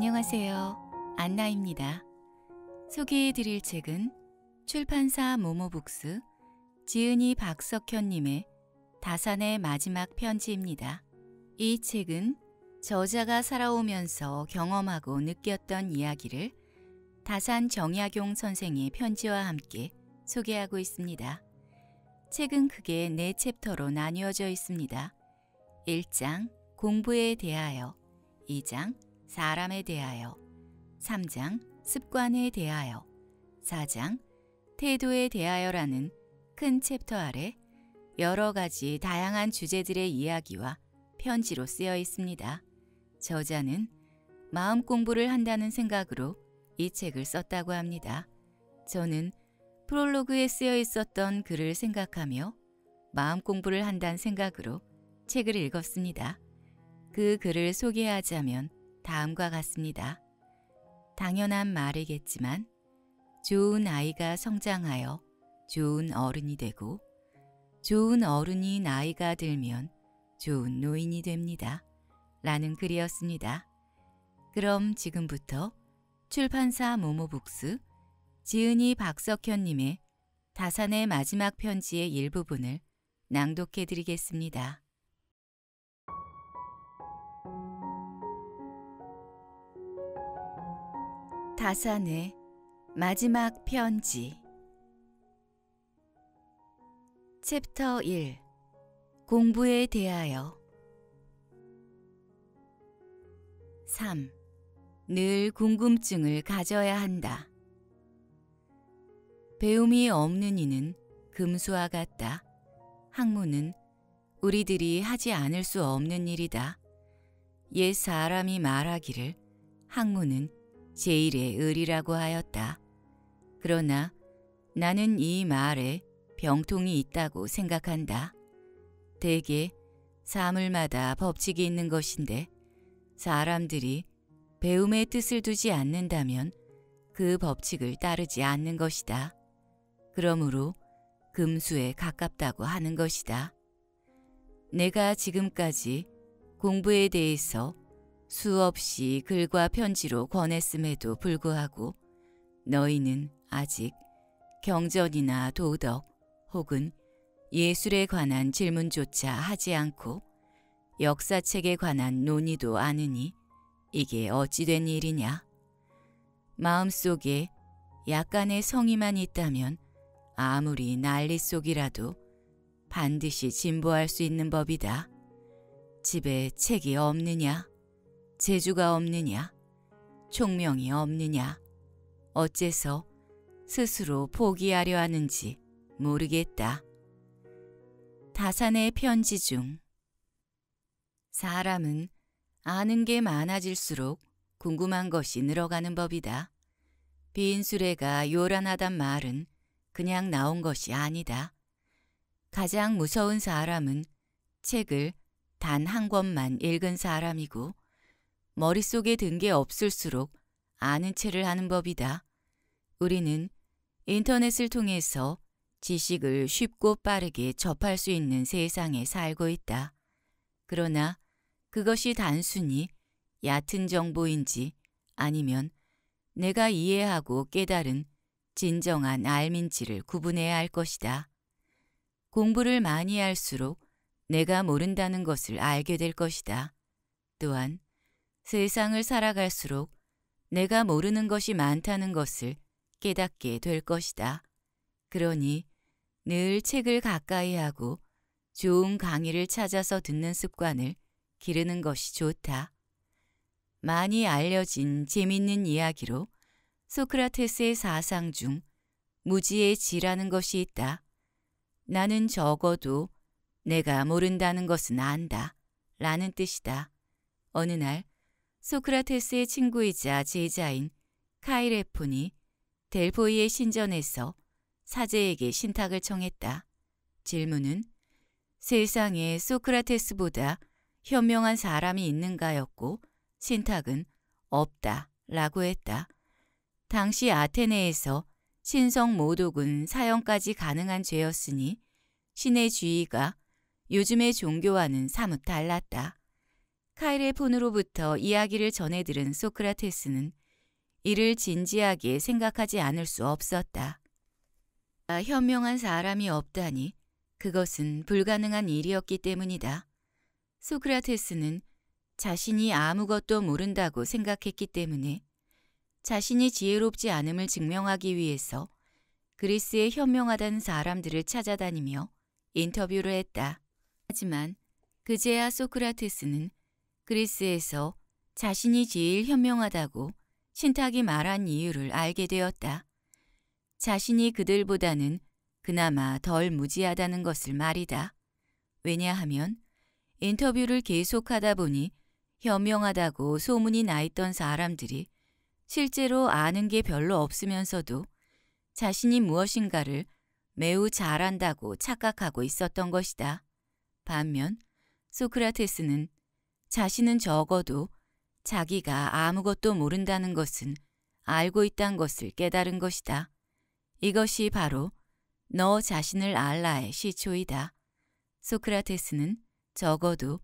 안녕하세요. 안나입니다. 소개해 드릴 책은 출판사 모모북스 지은이 박석현님의 다산의 마지막 편지입니다. 이 책은 저자가 살아오면서 경험하고 느꼈던 이야기를 다산 정약용 선생의 편지와 함께 소개하고 있습니다. 책은 크게 네 챕터로 나뉘어져 있습니다. 1장 공부에 대하여, 2장 사람에 대하여 3장 습관에 대하여 4장 태도에 대하여라는 큰 챕터 아래 여러 가지 다양한 주제들의 이야기와 편지로 쓰여 있습니다. 저자는 마음 공부를 한다는 생각으로 이 책을 썼다고 합니다. 저는 프롤로그에 쓰여 있었던 글을 생각하며 마음 공부를 한다는 생각으로 책을 읽었습니다. 그 글을 소개하자면 다음과 같습니다. 당연한 말이겠지만 좋은 아이가 성장하여 좋은 어른이 되고 좋은 어른이 나이가 들면 좋은 노인이 됩니다. 라는 글이었습니다. 그럼 지금부터 출판사 모모북스 지은이 박석현님의 다산의 마지막 편지의 일부분을 낭독해 드리겠습니다. 다산의 마지막 편지 챕터 1 공부에 대하여 3. 늘 궁금증을 가져야 한다. 배움이 없는 이는 금수와 같다. 학문은 우리들이 하지 않을 수 없는 일이다. 옛 사람이 말하기를 학문은 제일의 을이라고 하였다. 그러나 나는 이 말에 병통이 있다고 생각한다. 대개 사물마다 법칙이 있는 것인데 사람들이 배움의 뜻을 두지 않는다면 그 법칙을 따르지 않는 것이다. 그러므로 금수에 가깝다고 하는 것이다. 내가 지금까지 공부에 대해서 수없이 글과 편지로 권했음에도 불구하고 너희는 아직 경전이나 도덕 혹은 예술에 관한 질문조차 하지 않고 역사책에 관한 논의도 않으니 이게 어찌된 일이냐? 마음속에 약간의 성의만 있다면 아무리 난리 속이라도 반드시 진보할 수 있는 법이다. 집에 책이 없느냐? 재주가 없느냐? 총명이 없느냐? 어째서 스스로 포기하려 하는지 모르겠다. 다산의 편지 중 사람은 아는 게 많아질수록 궁금한 것이 늘어가는 법이다. 빈수레가 요란하단 말은 그냥 나온 것이 아니다. 가장 무서운 사람은 책을 단 한 권만 읽은 사람이고 머릿속에 든 게 없을수록 아는 체를 하는 법이다. 우리는 인터넷을 통해서 지식을 쉽고 빠르게 접할 수 있는 세상에 살고 있다. 그러나 그것이 단순히 얕은 정보인지 아니면 내가 이해하고 깨달은 진정한 알민지를 구분해야 할 것이다. 공부를 많이 할수록 내가 모른다는 것을 알게 될 것이다. 또한 세상을 살아갈수록 내가 모르는 것이 많다는 것을 깨닫게 될 것이다. 그러니 늘 책을 가까이 하고 좋은 강의를 찾아서 듣는 습관을 기르는 것이 좋다. 많이 알려진 재밌는 이야기로 소크라테스의 사상 중 무지의 지라는 것이 있다. 나는 적어도 내가 모른다는 것은 안다. 라는 뜻이다. 어느 날 소크라테스의 친구이자 제자인 카이레폰이 델포이의 신전에서 사제에게 신탁을 청했다. 질문은 세상에 소크라테스보다 현명한 사람이 있는가였고 신탁은 없다 라고 했다. 당시 아테네에서 신성 모독은 사형까지 가능한 죄였으니 신의 주의가 요즘의 종교와는 사뭇 달랐다. 카일의 폰으로부터 이야기를 전해 들은 소크라테스는 이를 진지하게 생각하지 않을 수 없었다. 아, 현명한 사람이 없다니 그것은 불가능한 일이었기 때문이다. 소크라테스는 자신이 아무것도 모른다고 생각했기 때문에 자신이 지혜롭지 않음을 증명하기 위해서 그리스의 현명하다는 사람들을 찾아다니며 인터뷰를 했다. 하지만 그제야 소크라테스는 그리스에서 자신이 제일 현명하다고 신탁이 말한 이유를 알게 되었다. 자신이 그들보다는 그나마 덜 무지하다는 것을 말이다. 왜냐하면 인터뷰를 계속하다 보니 현명하다고 소문이 나 있던 사람들이 실제로 아는 게 별로 없으면서도 자신이 무엇인가를 매우 잘한다고 착각하고 있었던 것이다. 반면 소크라테스는 자신은 적어도 자기가 아무것도 모른다는 것은 알고 있다는 것을 깨달은 것이다. 이것이 바로 너 자신을 알라의 시초이다. 소크라테스는 적어도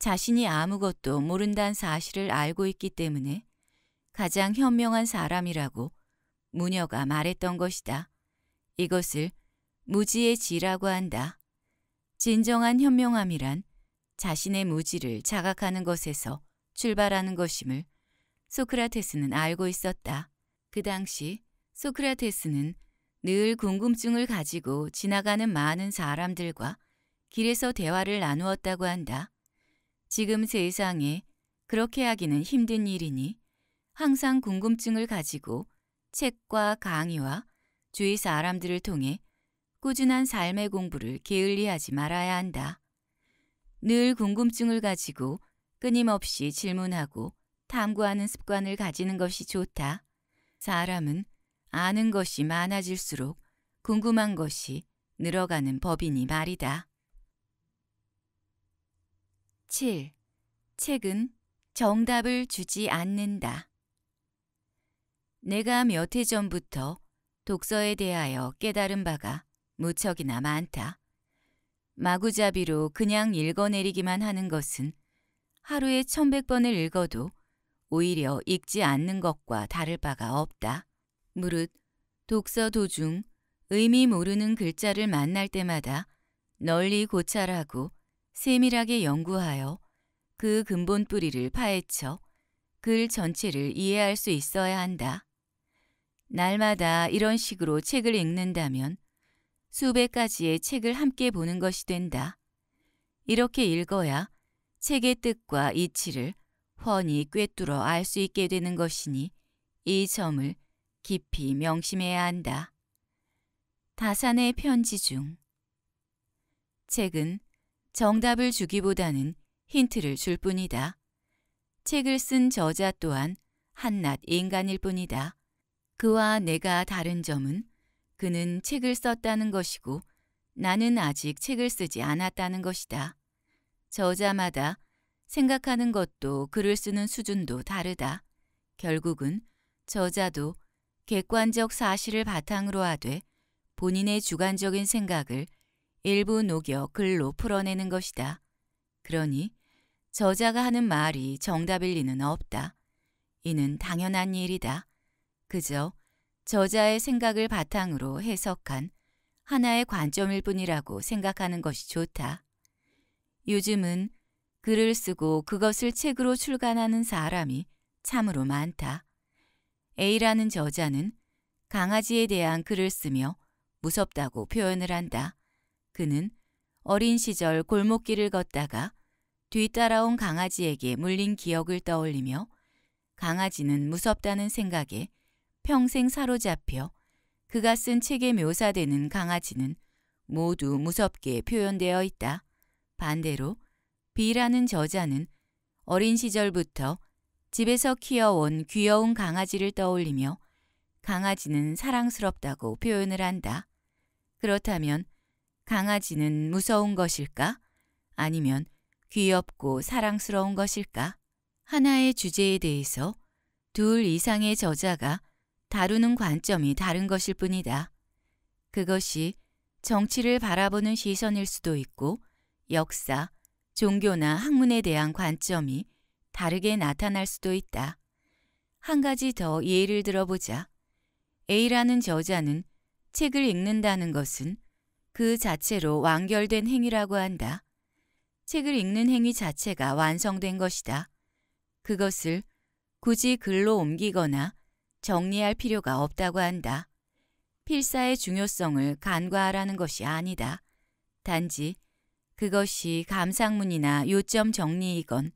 자신이 아무것도 모른다는 사실을 알고 있기 때문에 가장 현명한 사람이라고 무녀가 말했던 것이다. 이것을 무지의 지라고 한다. 진정한 현명함이란 자신의 무지를 자각하는 것에서 출발하는 것임을 소크라테스는 알고 있었다. 그 당시 소크라테스는 늘 궁금증을 가지고 지나가는 많은 사람들과 길에서 대화를 나누었다고 한다. 지금 세상에 그렇게 하기는 힘든 일이니 항상 궁금증을 가지고 책과 강의와 주위 사람들을 통해 꾸준한 삶의 공부를 게을리하지 말아야 한다. 늘 궁금증을 가지고 끊임없이 질문하고 탐구하는 습관을 가지는 것이 좋다. 사람은 아는 것이 많아질수록 궁금한 것이 늘어가는 법이니 말이다. 7. 책은 정답을 주지 않는다. 내가 몇 해 전부터 독서에 대하여 깨달은 바가 무척이나 많다. 마구잡이로 그냥 읽어내리기만 하는 것은 하루에 천백 번을 읽어도 오히려 읽지 않는 것과 다를 바가 없다. 무릇 독서 도중 의미 모르는 글자를 만날 때마다 널리 고찰하고 세밀하게 연구하여 그 근본 뿌리를 파헤쳐 글 전체를 이해할 수 있어야 한다. 날마다 이런 식으로 책을 읽는다면 수백 가지의 책을 함께 보는 것이 된다. 이렇게 읽어야 책의 뜻과 이치를 훤히 꿰뚫어 알 수 있게 되는 것이니 이 점을 깊이 명심해야 한다. 다산의 편지 중 책은 정답을 주기보다는 힌트를 줄 뿐이다. 책을 쓴 저자 또한 한낱 인간일 뿐이다. 그와 내가 다른 점은 그는 책을 썼다는 것이고 나는 아직 책을 쓰지 않았다는 것이다. 저자마다 생각하는 것도 글을 쓰는 수준도 다르다. 결국은 저자도 객관적 사실을 바탕으로 하되 본인의 주관적인 생각을 일부 녹여 글로 풀어내는 것이다. 그러니 저자가 하는 말이 정답일 리는 없다. 이는 당연한 일이다. 그저 저자의 생각을 바탕으로 해석한 하나의 관점일 뿐이라고 생각하는 것이 좋다. 요즘은 글을 쓰고 그것을 책으로 출간하는 사람이 참으로 많다. A라는 저자는 강아지에 대한 글을 쓰며 무섭다고 표현을 한다. 그는 어린 시절 골목길을 걷다가 뒤따라온 강아지에게 물린 기억을 떠올리며 강아지는 무섭다는 생각에 평생 사로잡혀 그가 쓴 책에 묘사되는 강아지는 모두 무섭게 표현되어 있다. 반대로 비라는 저자는 어린 시절부터 집에서 키워온 귀여운 강아지를 떠올리며 강아지는 사랑스럽다고 표현을 한다. 그렇다면 강아지는 무서운 것일까? 아니면 귀엽고 사랑스러운 것일까? 하나의 주제에 대해서 둘 이상의 저자가 다루는 관점이 다른 것일 뿐이다. 그것이 정치를 바라보는 시선일 수도 있고 역사, 종교나 학문에 대한 관점이 다르게 나타날 수도 있다. 한 가지 더 예를 들어보자. A라는 저자는 책을 읽는다는 것은 그 자체로 완결된 행위라고 한다. 책을 읽는 행위 자체가 완성된 것이다. 그것을 굳이 글로 옮기거나 정리할 필요가 없다고 한다. 필사의 중요성을 간과하라는 것이 아니다. 단지 그것이 감상문이나 요점 정리이건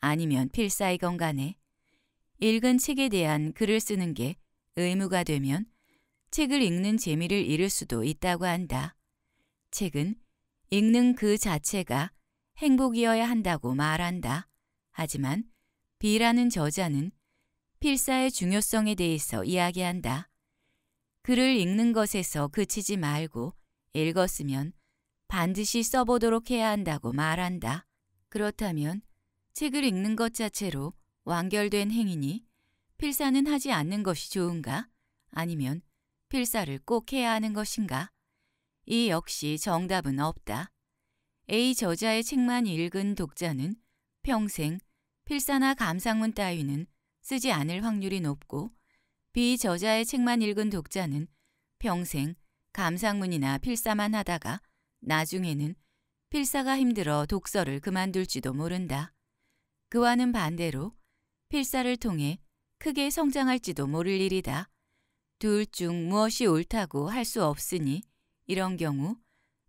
아니면 필사이건 간에 읽은 책에 대한 글을 쓰는 게 의무가 되면 책을 읽는 재미를 잃을 수도 있다고 한다. 책은 읽는 그 자체가 행복이어야 한다고 말한다. 하지만 B라는 저자는 필사의 중요성에 대해서 이야기한다. 글을 읽는 것에서 그치지 말고 읽었으면 반드시 써보도록 해야 한다고 말한다. 그렇다면 책을 읽는 것 자체로 완결된 행위니 필사는 하지 않는 것이 좋은가? 아니면 필사를 꼭 해야 하는 것인가? 이 역시 정답은 없다. A 저자의 책만 읽은 독자는 평생 필사나 감상문 따위는 쓰지 않을 확률이 높고 비저자의 책만 읽은 독자는 평생 감상문이나 필사만 하다가 나중에는 필사가 힘들어 독서를 그만둘지도 모른다. 그와는 반대로 필사를 통해 크게 성장할지도 모를 일이다. 둘 중 무엇이 옳다고 할 수 없으니 이런 경우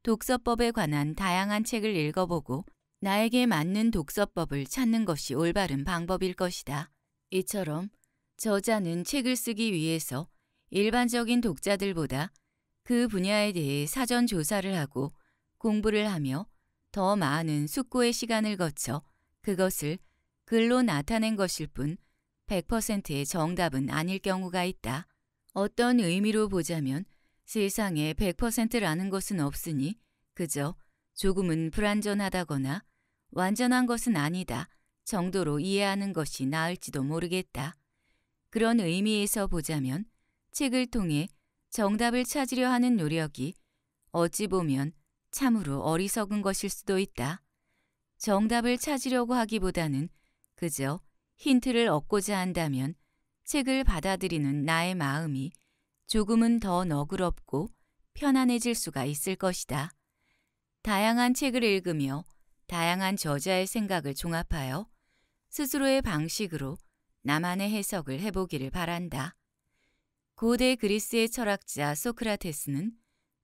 독서법에 관한 다양한 책을 읽어보고 나에게 맞는 독서법을 찾는 것이 올바른 방법일 것이다. 이처럼 저자는 책을 쓰기 위해서 일반적인 독자들보다 그 분야에 대해 사전 조사를 하고 공부를 하며 더 많은 숙고의 시간을 거쳐 그것을 글로 나타낸 것일 뿐 100%의 정답은 아닐 경우가 있다. 어떤 의미로 보자면 세상에 100%라는 것은 없으니 그저 조금은 불완전하다거나 완전한 것은 아니다 정도로 이해하는 것이 나을지도 모르겠다. 그런 의미에서 보자면 책을 통해 정답을 찾으려 하는 노력이 어찌 보면 참으로 어리석은 것일 수도 있다. 정답을 찾으려고 하기보다는 그저 힌트를 얻고자 한다면 책을 받아들이는 나의 마음이 조금은 더 너그럽고 편안해질 수가 있을 것이다. 다양한 책을 읽으며 다양한 저자의 생각을 종합하여 스스로의 방식으로 나만의 해석을 해보기를 바란다. 고대 그리스의 철학자 소크라테스는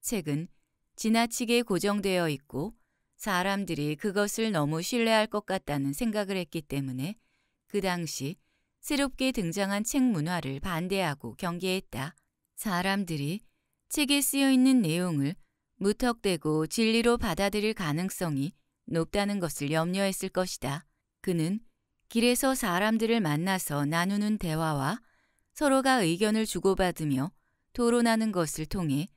책은 지나치게 고정되어 있고 사람들이 그것을 너무 신뢰할 것 같다는 생각을 했기 때문에 그 당시 새롭게 등장한 책 문화를 반대하고 경계했다. 사람들이 책에 쓰여 있는 내용을 무턱대고 진리로 받아들일 가능성이 높다는 것을 염려했을 것이다. 그는 길에서 사람들을 만나서 나누는 대화와 서로가 의견을 주고받으며 토론하는 것을 통해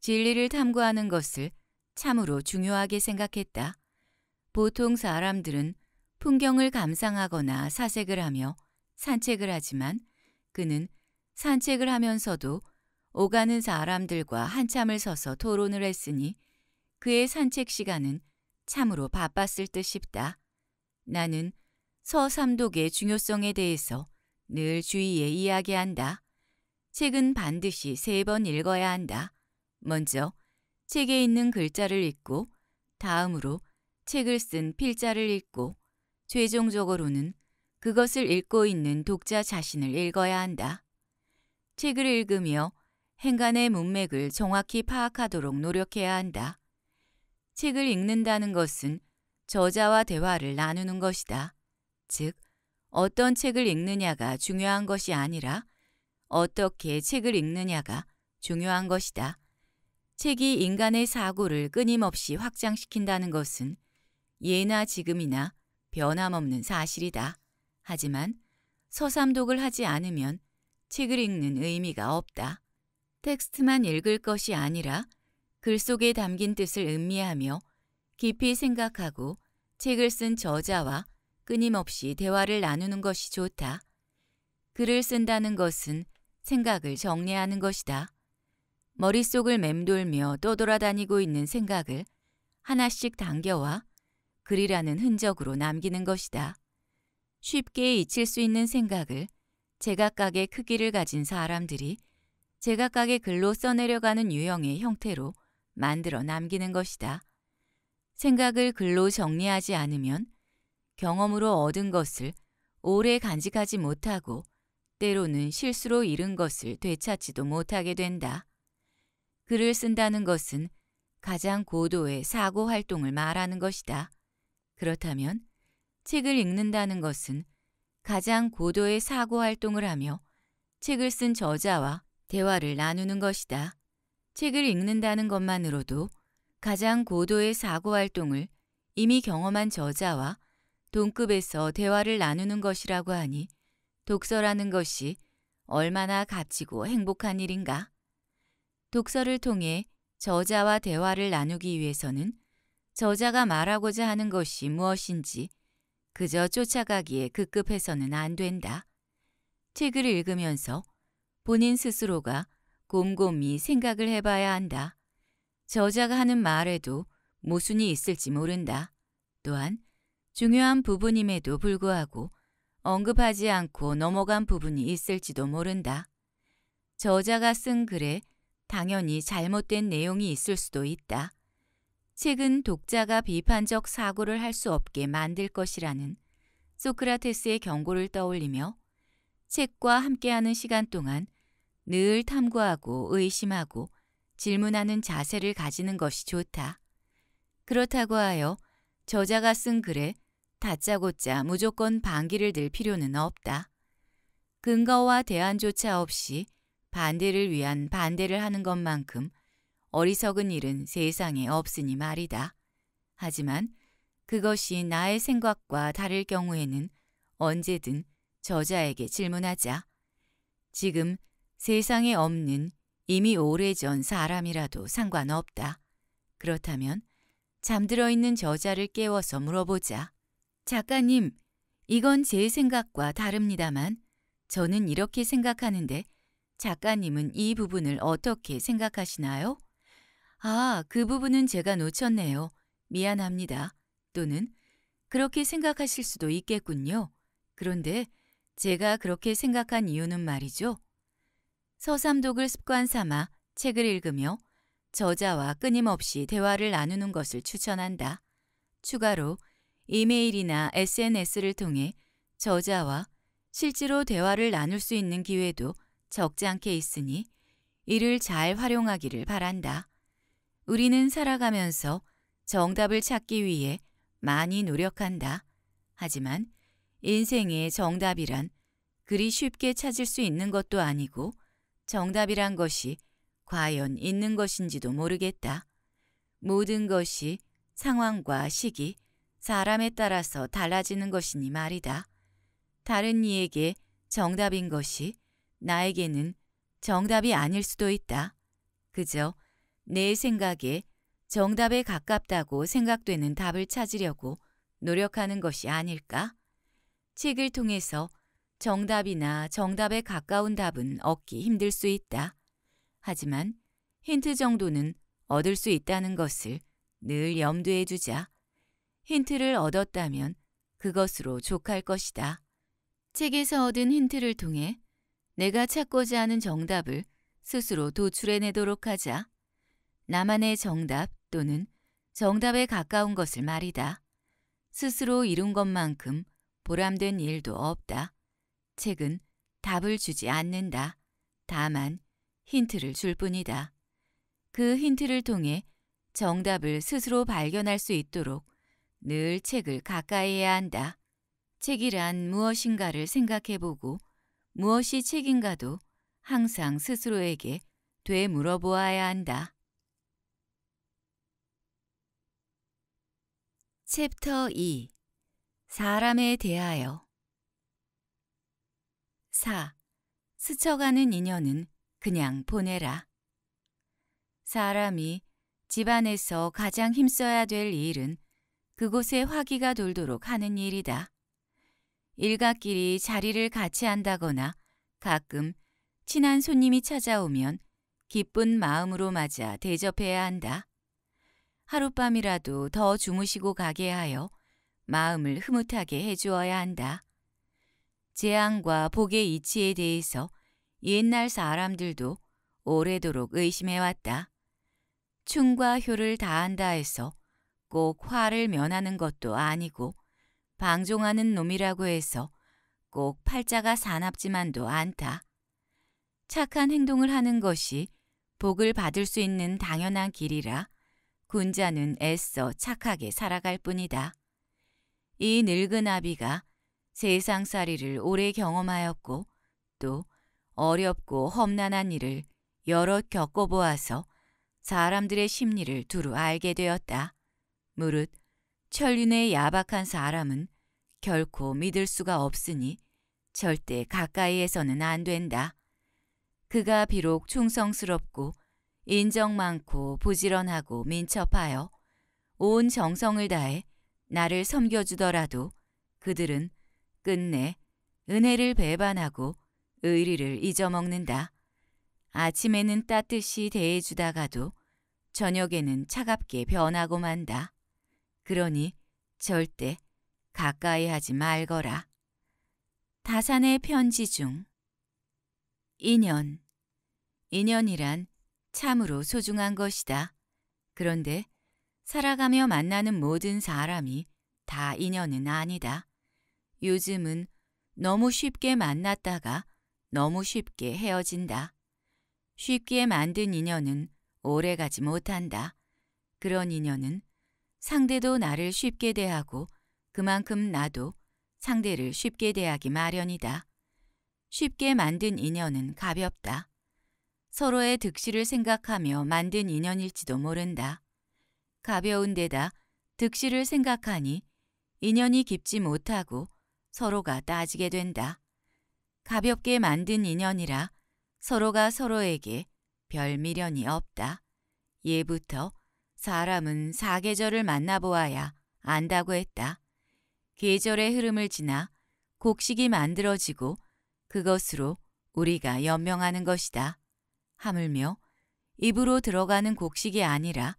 진리를 탐구하는 것을 참으로 중요하게 생각했다. 보통 사람들은 풍경을 감상하거나 사색을 하며 산책을 하지만 그는 산책을 하면서도 오가는 사람들과 한참을 서서 토론을 했으니 그의 산책 시간은 참으로 바빴을 듯 싶다. 나는 서삼독의 중요성에 대해서 늘 주위에 이야기한다. 책은 반드시 세 번 읽어야 한다. 먼저 책에 있는 글자를 읽고 다음으로 책을 쓴 필자를 읽고 최종적으로는 그것을 읽고 있는 독자 자신을 읽어야 한다. 책을 읽으며 행간의 문맥을 정확히 파악하도록 노력해야 한다. 책을 읽는다는 것은 저자와 대화를 나누는 것이다. 즉 어떤 책을 읽느냐가 중요한 것이 아니라 어떻게 책을 읽느냐가 중요한 것이다. 책이 인간의 사고를 끊임없이 확장시킨다는 것은 예나 지금이나 변함없는 사실이다. 하지만 서삼독을 하지 않으면 책을 읽는 의미가 없다. 텍스트만 읽을 것이 아니라 글 속에 담긴 뜻을 음미하며 깊이 생각하고 책을 쓴 저자와 끊임없이 대화를 나누는 것이 좋다. 글을 쓴다는 것은 생각을 정리하는 것이다. 머릿속을 맴돌며 떠돌아다니고 있는 생각을 하나씩 당겨와 글이라는 흔적으로 남기는 것이다. 쉽게 잊힐 수 있는 생각을 제각각의 크기를 가진 사람들이 제각각의 글로 써내려가는 유형의 형태로 만들어 남기는 것이다. 생각을 글로 정리하지 않으면 경험으로 얻은 것을 오래 간직하지 못하고 때로는 실수로 잃은 것을 되찾지도 못하게 된다. 글을 쓴다는 것은 가장 고도의 사고 활동을 말하는 것이다. 그렇다면 책을 읽는다는 것은 가장 고도의 사고 활동을 하며 책을 쓴 저자와 대화를 나누는 것이다. 책을 읽는다는 것만으로도 가장 고도의 사고 활동을 이미 경험한 저자와 동급에서 대화를 나누는 것이라고 하니 독서라는 것이 얼마나 값지고 행복한 일인가. 독서를 통해 저자와 대화를 나누기 위해서는 저자가 말하고자 하는 것이 무엇인지 그저 쫓아가기에 급급해서는 안 된다. 책을 읽으면서 본인 스스로가 곰곰이 생각을 해봐야 한다. 저자가 하는 말에도 모순이 있을지 모른다. 또한 중요한 부분임에도 불구하고 언급하지 않고 넘어간 부분이 있을지도 모른다. 저자가 쓴 글에 당연히 잘못된 내용이 있을 수도 있다. 책은 독자가 비판적 사고를 할 수 없게 만들 것이라는 소크라테스의 경고를 떠올리며 책과 함께하는 시간 동안 늘 탐구하고 의심하고 질문하는 자세를 가지는 것이 좋다. 그렇다고 하여 저자가 쓴 글에 다짜고짜 무조건 반기를 들 필요는 없다. 근거와 대안조차 없이 반대를 위한 반대를 하는 것만큼 어리석은 일은 세상에 없으니 말이다. 하지만 그것이 나의 생각과 다를 경우에는 언제든 저자에게 질문하자. 지금 세상에 없는 이미 오래전 사람이라도 상관없다. 그렇다면 잠들어 있는 저자를 깨워서 물어보자. 작가님, 이건 제 생각과 다릅니다만 저는 이렇게 생각하는데 작가님은 이 부분을 어떻게 생각하시나요? 아, 그 부분은 제가 놓쳤네요. 미안합니다. 또는 그렇게 생각하실 수도 있겠군요. 그런데 제가 그렇게 생각한 이유는 말이죠. 서삼독을 습관 삼아 책을 읽으며 저자와 끊임없이 대화를 나누는 것을 추천한다. 추가로 이메일이나 SNS를 통해 저자와 실제로 대화를 나눌 수 있는 기회도 적지 않게 있으니 이를 잘 활용하기를 바란다. 우리는 살아가면서 정답을 찾기 위해 많이 노력한다. 하지만 인생의 정답이란 그리 쉽게 찾을 수 있는 것도 아니고 정답이란 것이 과연 있는 것인지도 모르겠다. 모든 것이 상황과 시기, 사람에 따라서 달라지는 것이니 말이다. 다른 이에게 정답인 것이 나에게는 정답이 아닐 수도 있다. 그저 내 생각에 정답에 가깝다고 생각되는 답을 찾으려고 노력하는 것이 아닐까? 책을 통해서 정답이나 정답에 가까운 답은 얻기 힘들 수 있다. 하지만 힌트 정도는 얻을 수 있다는 것을 늘 염두에 두자. 힌트를 얻었다면 그것으로 족할 것이다. 책에서 얻은 힌트를 통해 내가 찾고자 하는 정답을 스스로 도출해내도록 하자. 나만의 정답 또는 정답에 가까운 것을 말이다. 스스로 이룬 것만큼 보람된 일도 없다. 책은 답을 주지 않는다. 다만 힌트를 줄 뿐이다. 그 힌트를 통해 정답을 스스로 발견할 수 있도록 늘 책을 가까이 해야 한다. 책이란 무엇인가를 생각해보고 무엇이 책인가도 항상 스스로에게 되물어 보아야 한다. 챕터 2 사람에 대하여 4. 스쳐가는 인연은 그냥 보내라. 사람이 집안에서 가장 힘써야 될 일은 그곳에 화기가 돌도록 하는 일이다. 일각끼리 자리를 같이 한다거나 가끔 친한 손님이 찾아오면 기쁜 마음으로 맞아 대접해야 한다. 하룻밤이라도 더 주무시고 가게 하여 마음을 흐뭇하게 해주어야 한다. 재앙과 복의 이치에 대해서 옛날 사람들도 오래도록 의심해왔다. 충과 효를 다한다 해서 꼭 화를 면하는 것도 아니고 방종하는 놈이라고 해서 꼭 팔자가 사납지만도 않다. 착한 행동을 하는 것이 복을 받을 수 있는 당연한 길이라 군자는 애써 착하게 살아갈 뿐이다. 이 늙은 아비가 세상살이를 오래 경험하였고 또 어렵고 험난한 일을 여럿 겪어보아서 사람들의 심리를 두루 알게 되었다. 무릇 천륜의 야박한 사람은 결코 믿을 수가 없으니 절대 가까이에서는 안 된다. 그가 비록 충성스럽고 인정 많고 부지런하고 민첩하여 온 정성을 다해 나를 섬겨주더라도 그들은 끝내 은혜를 배반하고 의리를 잊어먹는다. 아침에는 따뜻이 대해주다가도 저녁에는 차갑게 변하고 만다. 그러니 절대 가까이 하지 말거라. 다산의 편지 중 인연 인연이란 참으로 소중한 것이다. 그런데 살아가며 만나는 모든 사람이 다 인연은 아니다. 요즘은 너무 쉽게 만났다가 너무 쉽게 헤어진다. 쉽게 만든 인연은 오래가지 못한다. 그런 인연은 상대도 나를 쉽게 대하고 그만큼 나도 상대를 쉽게 대하기 마련이다. 쉽게 만든 인연은 가볍다. 서로의 득실을 생각하며 만든 인연일지도 모른다. 가벼운 데다 득실을 생각하니 인연이 깊지 못하고 서로가 따지게 된다. 가볍게 만든 인연이라 서로가 서로에게 별 미련이 없다. 예부터 사람은 사계절을 만나보아야 안다고 했다. 계절의 흐름을 지나 곡식이 만들어지고 그것으로 우리가 연명하는 것이다. 하물며 입으로 들어가는 곡식이 아니라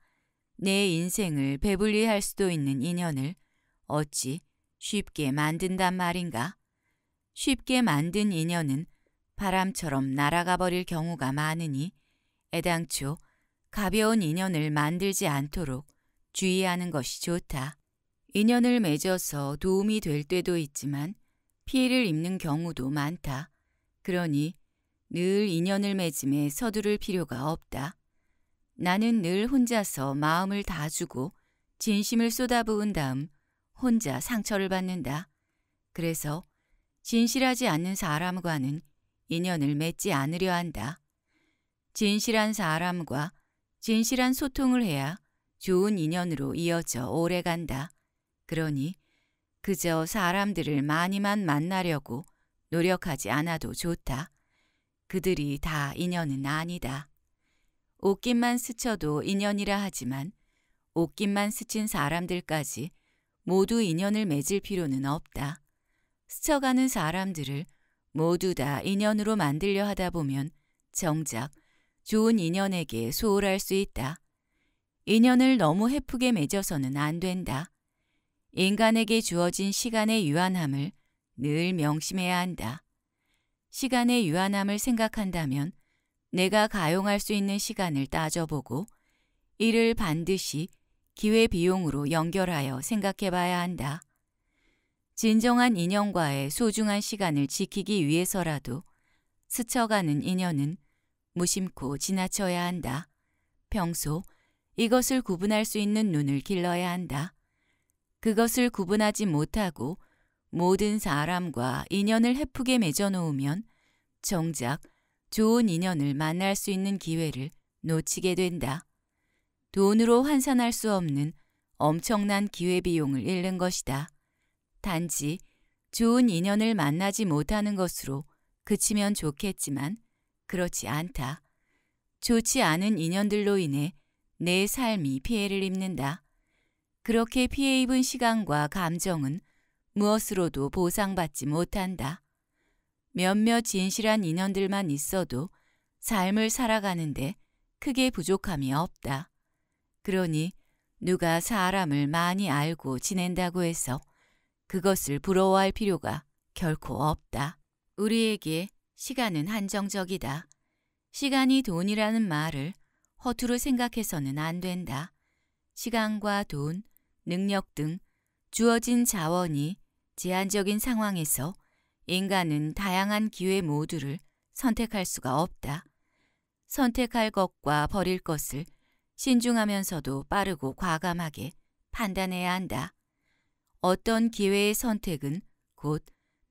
내 인생을 배불리 할 수도 있는 인연을 어찌 쉽게 만든단 말인가? 쉽게 만든 인연은 바람처럼 날아가 버릴 경우가 많으니 애당초 가벼운 인연을 만들지 않도록 주의하는 것이 좋다. 인연을 맺어서 도움이 될 때도 있지만 피해를 입는 경우도 많다. 그러니 늘 인연을 맺음에 서두를 필요가 없다. 나는 늘 혼자서 마음을 다 주고 진심을 쏟아부은 다음 혼자 상처를 받는다. 그래서 진실하지 않는 사람과는 인연을 맺지 않으려 한다. 진실한 사람과 진실한 소통을 해야 좋은 인연으로 이어져 오래 간다. 그러니 그저 사람들을 많이만 만나려고 노력하지 않아도 좋다. 그들이 다 인연은 아니다. 옷깃만 스쳐도 인연이라 하지만 옷깃만 스친 사람들까지 모두 인연을 맺을 필요는 없다. 스쳐가는 사람들을 모두 다 인연으로 만들려 하다 보면 정작 좋은 인연에게 소홀할 수 있다. 인연을 너무 헤프게 맺어서는 안 된다. 인간에게 주어진 시간의 유한함을 늘 명심해야 한다. 시간의 유한함을 생각한다면 내가 가용할 수 있는 시간을 따져보고 이를 반드시 기회 비용으로 연결하여 생각해 봐야 한다. 진정한 인연과의 소중한 시간을 지키기 위해서라도 스쳐가는 인연은 무심코 지나쳐야 한다. 평소 이것을 구분할 수 있는 눈을 길러야 한다. 그것을 구분하지 못하고 모든 사람과 인연을 헤프게 맺어놓으면 정작 좋은 인연을 만날 수 있는 기회를 놓치게 된다. 돈으로 환산할 수 없는 엄청난 기회비용을 잃는 것이다. 단지 좋은 인연을 만나지 못하는 것으로 그치면 좋겠지만 그렇지 않다. 좋지 않은 인연들로 인해 내 삶이 피해를 입는다. 그렇게 피해 입은 시간과 감정은 무엇으로도 보상받지 못한다. 몇몇 진실한 인연들만 있어도 삶을 살아가는데 크게 부족함이 없다. 그러니 누가 사람을 많이 알고 지낸다고 해서 그것을 부러워할 필요가 결코 없다. 우리에게 시간은 한정적이다. 시간이 돈이라는 말을 허투루 생각해서는 안 된다. 시간과 돈, 능력 등 주어진 자원이 제한적인 상황에서 인간은 다양한 기회 모두를 선택할 수가 없다. 선택할 것과 버릴 것을 신중하면서도 빠르고 과감하게 판단해야 한다. 어떤 기회의 선택은 곧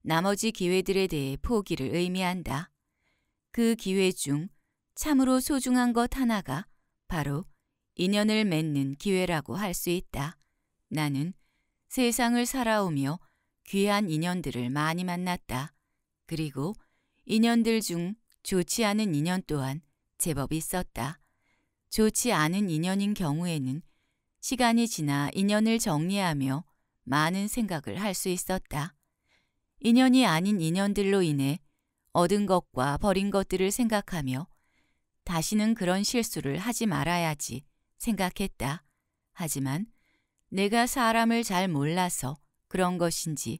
나머지 기회들에 대해 포기를 의미한다. 그 기회 중 참으로 소중한 것 하나가 바로 인연을 맺는 기회라고 할 수 있다. 나는 세상을 살아오며 귀한 인연들을 많이 만났다. 그리고 인연들 중 좋지 않은 인연 또한 제법 있었다. 좋지 않은 인연인 경우에는 시간이 지나 인연을 정리하며 많은 생각을 할 수 있었다. 인연이 아닌 인연들로 인해 얻은 것과 버린 것들을 생각하며 다시는 그런 실수를 하지 말아야지 생각했다. 하지만 내가 사람을 잘 몰라서 그런 것인지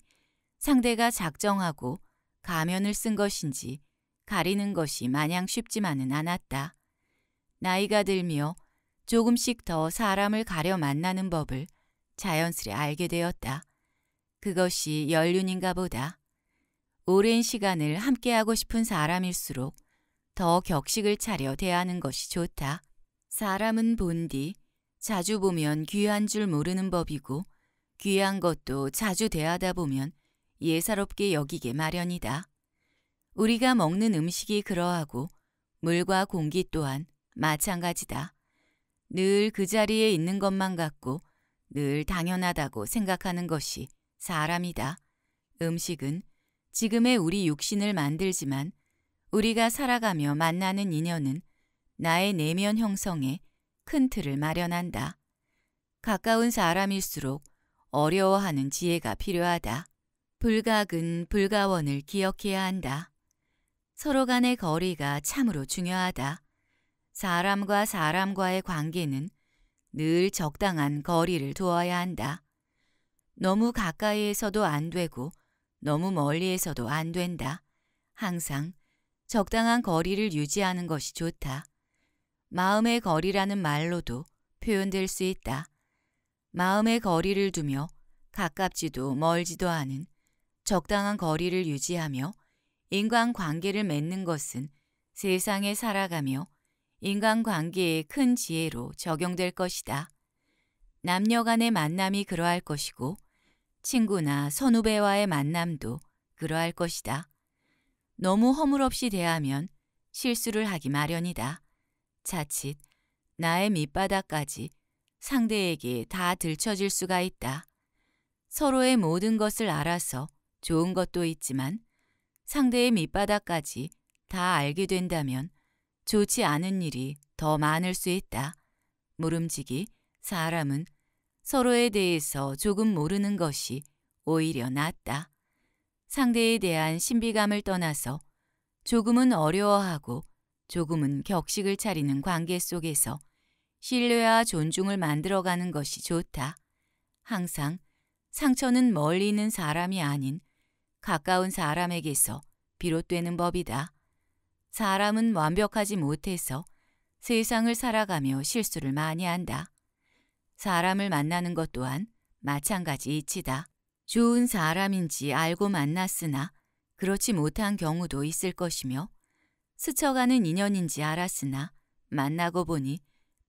상대가 작정하고 가면을 쓴 것인지 가리는 것이 마냥 쉽지만은 않았다. 나이가 들며 조금씩 더 사람을 가려 만나는 법을 자연스레 알게 되었다. 그것이 연륜인가 보다. 오랜 시간을 함께하고 싶은 사람일수록 더 격식을 차려 대하는 것이 좋다. 사람은 본디 자주 보면 귀한 줄 모르는 법이고 귀한 것도 자주 대하다 보면 예사롭게 여기게 마련이다. 우리가 먹는 음식이 그러하고 물과 공기 또한 마찬가지다. 늘 그 자리에 있는 것만 같고 늘 당연하다고 생각하는 것이 사람이다. 음식은 지금의 우리 육신을 만들지만 우리가 살아가며 만나는 인연은 나의 내면 형성에 큰 틀을 마련한다. 가까운 사람일수록 어려워하는 지혜가 필요하다. 불각은 불가원을 기억해야 한다. 서로 간의 거리가 참으로 중요하다. 사람과 사람과의 관계는 늘 적당한 거리를 두어야 한다. 너무 가까이에서도 안 되고 너무 멀리에서도 안 된다. 항상 적당한 거리를 유지하는 것이 좋다. 마음의 거리라는 말로도 표현될 수 있다. 마음의 거리를 두며 가깝지도 멀지도 않은 적당한 거리를 유지하며 인간관계를 맺는 것은 세상에 살아가며 인간관계의 큰 지혜로 적용될 것이다. 남녀 간의 만남이 그러할 것이고 친구나 선후배와의 만남도 그러할 것이다. 너무 허물없이 대하면 실수를 하기 마련이다. 자칫 나의 밑바닥까지 상대에게 다 들춰질 수가 있다. 서로의 모든 것을 알아서 좋은 것도 있지만 상대의 밑바닥까지 다 알게 된다면 좋지 않은 일이 더 많을 수 있다. 모름지기 사람은 서로에 대해서 조금 모르는 것이 오히려 낫다. 상대에 대한 신비감을 떠나서 조금은 어려워하고 조금은 격식을 차리는 관계 속에서 신뢰와 존중을 만들어가는 것이 좋다. 항상 상처는 멀리 있는 사람이 아닌 가까운 사람에게서 비롯되는 법이다. 사람은 완벽하지 못해서 세상을 살아가며 실수를 많이 한다. 사람을 만나는 것 또한 마찬가지 이치다. 좋은 사람인지 알고 만났으나 그렇지 못한 경우도 있을 것이며 스쳐가는 인연인지 알았으나 만나고 보니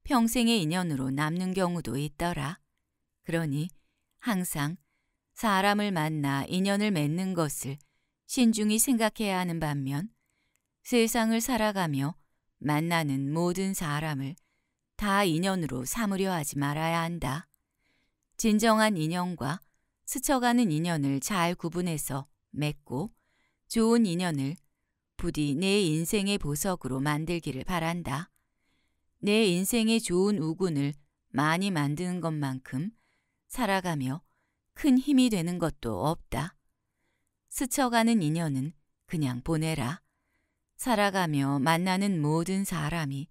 평생의 인연으로 남는 경우도 있더라. 그러니 항상 사람을 만나 인연을 맺는 것을 신중히 생각해야 하는 반면 세상을 살아가며 만나는 모든 사람을 다 인연으로 삼으려 하지 말아야 한다. 진정한 인연과 스쳐가는 인연을 잘 구분해서 맺고 좋은 인연을 부디 내 인생의 보석으로 만들기를 바란다. 내 인생의 좋은 우군을 많이 만드는 것만큼 살아가며 큰 힘이 되는 것도 없다. 스쳐가는 인연은 그냥 보내라. 살아가며 만나는 모든 사람이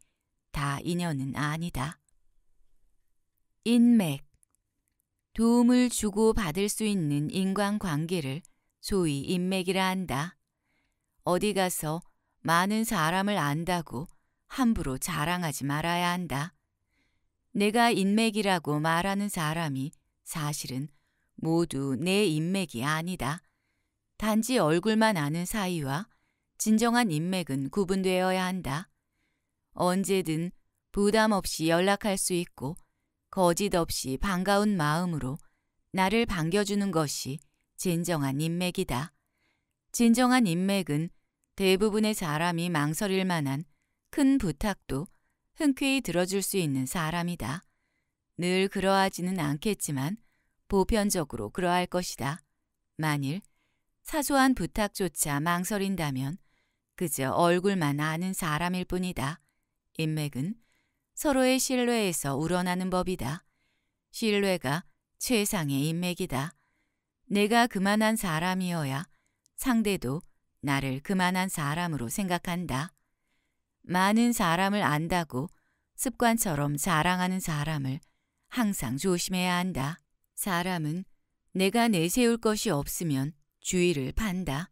다 인연은 아니다. 인맥 도움을 주고 받을 수 있는 인간관계를 소위 인맥이라 한다. 어디 가서 많은 사람을 안다고 함부로 자랑하지 말아야 한다. 내가 인맥이라고 말하는 사람이 사실은 모두 내 인맥이 아니다. 단지 얼굴만 아는 사이와 진정한 인맥은 구분되어야 한다. 언제든 부담 없이 연락할 수 있고 거짓 없이 반가운 마음으로 나를 반겨주는 것이 진정한 인맥이다. 진정한 인맥은 대부분의 사람이 망설일 만한 큰 부탁도 흔쾌히 들어줄 수 있는 사람이다. 늘 그러하지는 않겠지만 보편적으로 그러할 것이다. 만일 사소한 부탁조차 망설인다면 그저 얼굴만 아는 사람일 뿐이다. 인맥은 서로의 신뢰에서 우러나는 법이다. 신뢰가 최상의 인맥이다. 내가 그만한 사람이어야 상대도 나를 그만한 사람으로 생각한다. 많은 사람을 안다고 습관처럼 자랑하는 사람을 항상 조심해야 한다. 사람은 내가 내세울 것이 없으면 주의를 판다.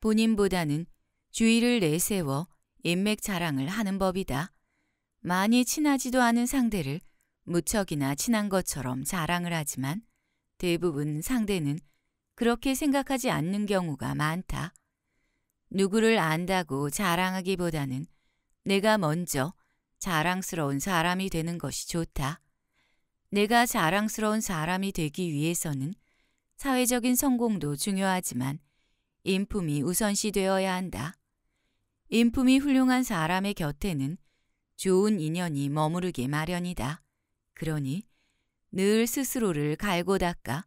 본인보다는 주의를 내세워 인맥 자랑을 하는 법이다. 많이 친하지도 않은 상대를 무척이나 친한 것처럼 자랑을 하지만 대부분 상대는 그렇게 생각하지 않는 경우가 많다. 누구를 안다고 자랑하기보다는 내가 먼저 자랑스러운 사람이 되는 것이 좋다. 내가 자랑스러운 사람이 되기 위해서는 사회적인 성공도 중요하지만 인품이 우선시 되어야 한다. 인품이 훌륭한 사람의 곁에는 좋은 인연이 머무르기 마련이다. 그러니 늘 스스로를 갈고 닦아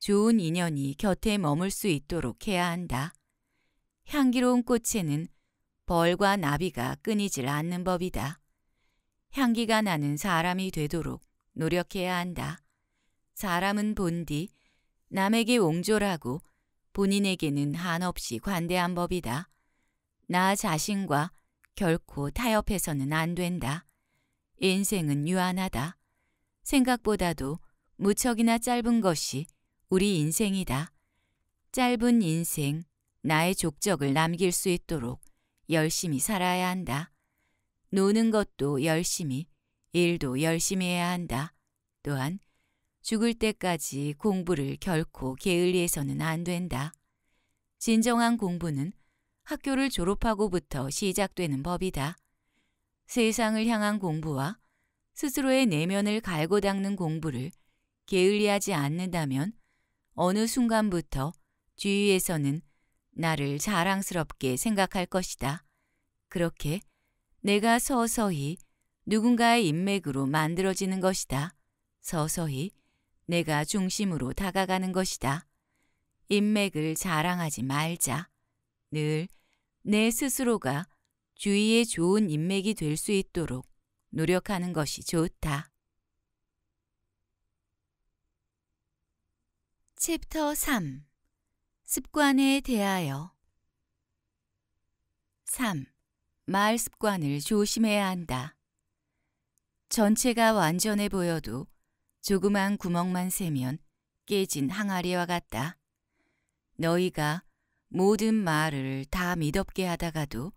좋은 인연이 곁에 머물 수 있도록 해야 한다. 향기로운 꽃에는 벌과 나비가 끊이질 않는 법이다. 향기가 나는 사람이 되도록 노력해야 한다. 사람은 본디 남에게 옹졸하고 본인에게는 한없이 관대한 법이다. 나 자신과 결코 타협해서는 안 된다. 인생은 유한하다. 생각보다도 무척이나 짧은 것이 우리 인생이다. 짧은 인생, 나의 족적을 남길 수 있도록 열심히 살아야 한다. 노는 것도 열심히, 일도 열심히 해야 한다. 또한 죽을 때까지 공부를 결코 게을리해서는 안 된다. 진정한 공부는 학교를 졸업하고부터 시작되는 법이다. 세상을 향한 공부와 스스로의 내면을 갈고 닦는 공부를 게을리하지 않는다면 어느 순간부터 주위에서는 나를 자랑스럽게 생각할 것이다. 그렇게 내가 서서히 누군가의 인맥으로 만들어지는 것이다. 서서히 내가 중심으로 다가가는 것이다. 인맥을 자랑하지 말자. 늘내 스스로가 주위에 좋은 인맥이 될 수 있도록 노력하는 것이 좋다. 챕터 3 습관에 대하여 3. 말 습관을 조심해야 한다. 전체가 완전해 보여도 조그만 구멍만 세면 깨진 항아리와 같다. 너희가 모든 말을 다 믿었게 하다가도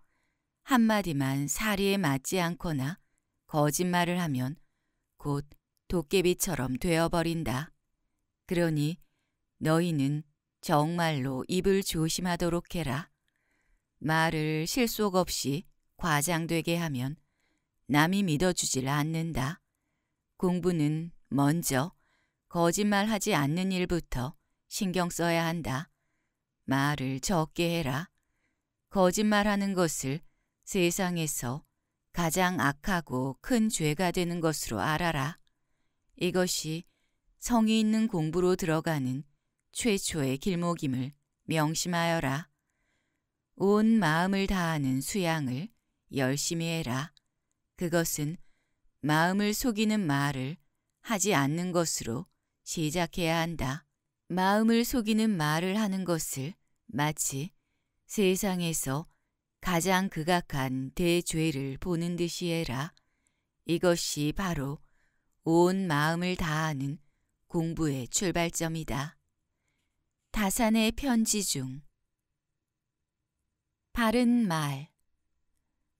한마디만 사리에 맞지 않거나 거짓말을 하면 곧 도깨비처럼 되어버린다. 그러니 너희는 정말로 입을 조심하도록 해라. 말을 실속 없이 과장되게 하면 남이 믿어주질 않는다. 공부는 먼저 거짓말하지 않는 일부터 신경 써야 한다. 말을 적게 해라. 거짓말하는 것을 세상에서 가장 악하고 큰 죄가 되는 것으로 알아라. 이것이 성의 있는 공부로 들어가는 최초의 길목임을 명심하여라. 온 마음을 다하는 수양을 열심히 해라. 그것은 마음을 속이는 말을 하지 않는 것으로 시작해야 한다. 마음을 속이는 말을 하는 것을 마치 세상에서 가장 극악한 대죄를 보는 듯이 해라. 이것이 바로 온 마음을 다하는 공부의 출발점이다. 다산의 편지 중 바른 말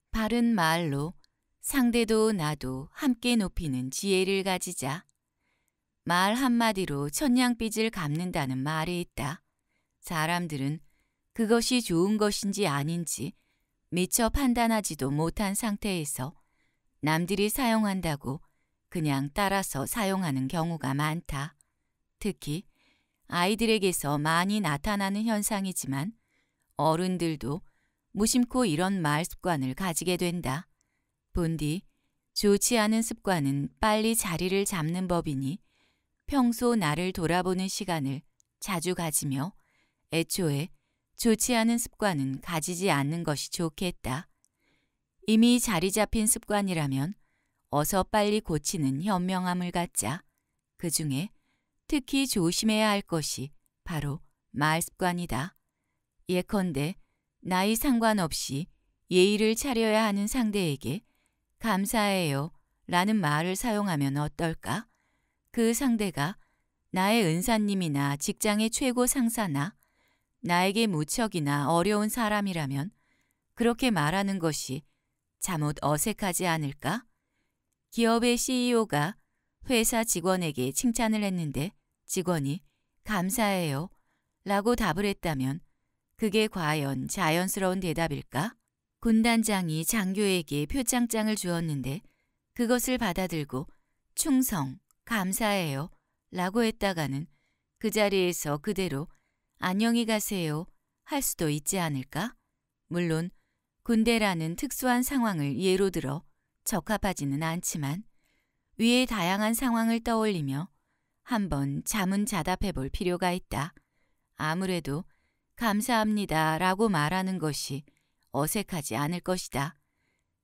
바른 말로 상대도 나도 함께 높이는 지혜를 가지자. 말 한마디로 천냥빚을 갚는다는 말이 있다. 사람들은 그것이 좋은 것인지 아닌지 미처 판단하지도 못한 상태에서 남들이 사용한다고 그냥 따라서 사용하는 경우가 많다. 특히 아이들에게서 많이 나타나는 현상이지만 어른들도 무심코 이런 말 습관을 가지게 된다. 본디 좋지 않은 습관은 빨리 자리를 잡는 법이니 평소 나를 돌아보는 시간을 자주 가지며 애초에 좋지 않은 습관은 가지지 않는 것이 좋겠다. 이미 자리 잡힌 습관이라면 어서 빨리 고치는 현명함을 갖자. 그 중에 특히 조심해야 할 것이 바로 말 습관이다. 예컨대 나이 상관없이 예의를 차려야 하는 상대에게 감사해요 라는 말을 사용하면 어떨까? 그 상대가 나의 은사님이나 직장의 최고 상사나 나에게 무척이나 어려운 사람이라면 그렇게 말하는 것이 잠옷 어색하지 않을까? 기업의 CEO가 회사 직원에게 칭찬을 했는데 직원이 감사해요 라고 답을 했다면 그게 과연 자연스러운 대답일까? 군단장이 장교에게 표창장을 주었는데 그것을 받아들고 충성, 감사해요 라고 했다가는 그 자리에서 그대로 안녕히 가세요 할 수도 있지 않을까? 물론 군대라는 특수한 상황을 예로 들어 적합하지는 않지만 위에 다양한 상황을 떠올리며 한번 자문자답해 볼 필요가 있다. 아무래도 감사합니다 라고 말하는 것이 어색하지 않을 것이다.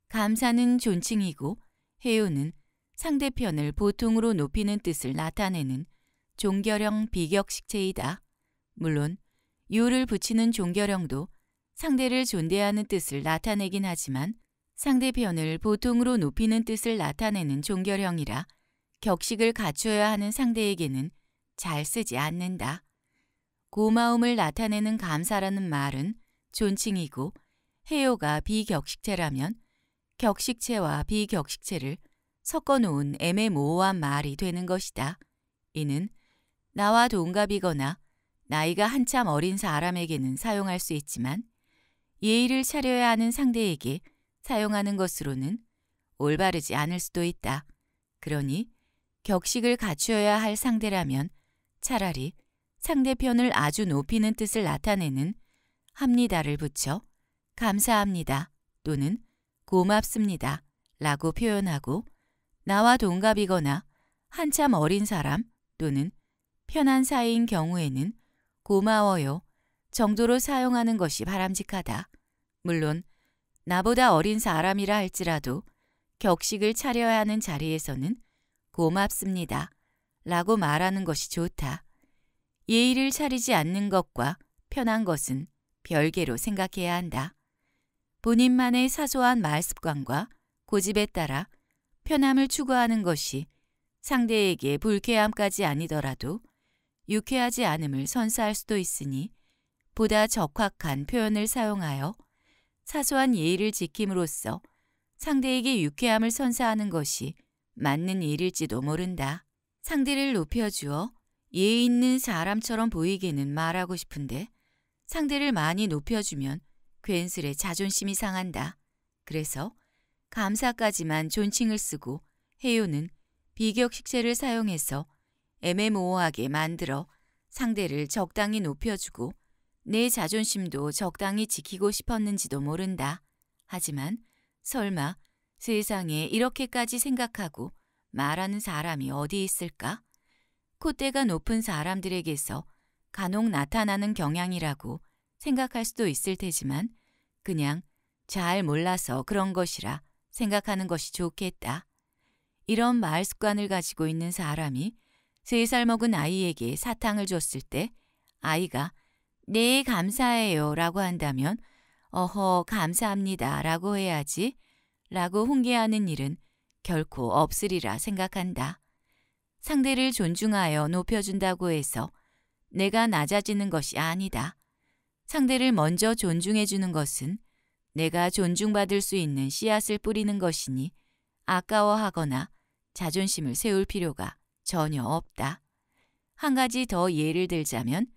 감사는 존칭이고 해요는 상대편을 보통으로 높이는 뜻을 나타내는 종결형 비격식체이다. 물론 유를 붙이는 종결형도 상대를 존대하는 뜻을 나타내긴 하지만 상대편을 보통으로 높이는 뜻을 나타내는 종결형이라 격식을 갖추어야 하는 상대에게는 잘 쓰지 않는다. 고마움을 나타내는 감사라는 말은 존칭이고 해요가 비격식체라면 격식체와 비격식체를 섞어놓은 애매모호한 말이 되는 것이다. 이는 나와 동갑이거나 나이가 한참 어린 사람에게는 사용할 수 있지만 예의를 차려야 하는 상대에게 사용하는 것으로는 올바르지 않을 수도 있다. 그러니 격식을 갖추어야 할 상대라면 차라리 상대편을 아주 높이는 뜻을 나타내는 합니다를 붙여 감사합니다 또는 고맙습니다 라고 표현하고 나와 동갑이거나 한참 어린 사람 또는 편한 사이인 경우에는 고마워요 정도로 사용하는 것이 바람직하다. 물론 나보다 어린 사람이라 할지라도 격식을 차려야 하는 자리에서는 고맙습니다. 라고 말하는 것이 좋다. 예의를 차리지 않는 것과 편한 것은 별개로 생각해야 한다. 본인만의 사소한 말 습관과 고집에 따라 편함을 추구하는 것이 상대에게 불쾌함까지 아니더라도 유쾌하지 않음을 선사할 수도 있으니 보다 적확한 표현을 사용하여 사소한 예의를 지킴으로써 상대에게 유쾌함을 선사하는 것이 맞는 일일지도 모른다. 상대를 높여주어 예의 있는 사람처럼 보이게는 말하고 싶은데 상대를 많이 높여주면 괜스레 자존심이 상한다. 그래서 감사까지만 존칭을 쓰고 해요는 비격식체를 사용해서 애매모호하게 만들어 상대를 적당히 높여주고 내 자존심도 적당히 지키고 싶었는지도 모른다. 하지만 설마 세상에 이렇게까지 생각하고 말하는 사람이 어디 있을까? 콧대가 높은 사람들에게서 간혹 나타나는 경향이라고 생각할 수도 있을 테지만 그냥 잘 몰라서 그런 것이라 생각하는 것이 좋겠다. 이런 말 습관을 가지고 있는 사람이 세살 먹은 아이에게 사탕을 줬을 때 아이가 네, 감사해요 라고 한다면 어허, 감사합니다 라고 해야지 라고 훈계하는 일은 결코 없으리라 생각한다. 상대를 존중하여 높여준다고 해서 내가 낮아지는 것이 아니다. 상대를 먼저 존중해주는 것은 내가 존중받을 수 있는 씨앗을 뿌리는 것이니 아까워하거나 자존심을 세울 필요가 전혀 없다. 한 가지 더 예를 들자면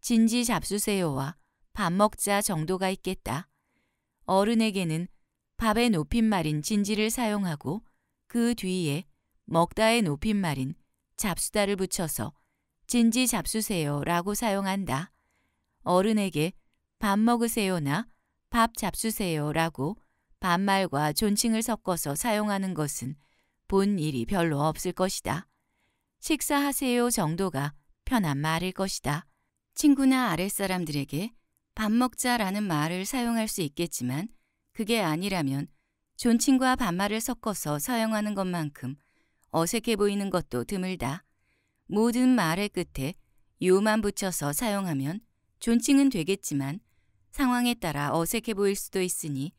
진지 잡수세요와 밥 먹자 정도가 있겠다. 어른에게는 밥의 높임말인 진지를 사용하고 그 뒤에 먹다의 높임말인 잡수다를 붙여서 진지 잡수세요라고 사용한다. 어른에게 밥 먹으세요나 밥 잡수세요라고 반말과 존칭을 섞어서 사용하는 것은 본 일이 별로 없을 것이다. 식사하세요 정도가 편한 말일 것이다. 친구나 아랫사람들에게 밥 먹자라는 말을 사용할 수 있겠지만 그게 아니라면 존칭과 반말을 섞어서 사용하는 것만큼 어색해 보이는 것도 드물다. 모든 말의 끝에 요만 붙여서 사용하면 존칭은 되겠지만 상황에 따라 어색해 보일 수도 있으니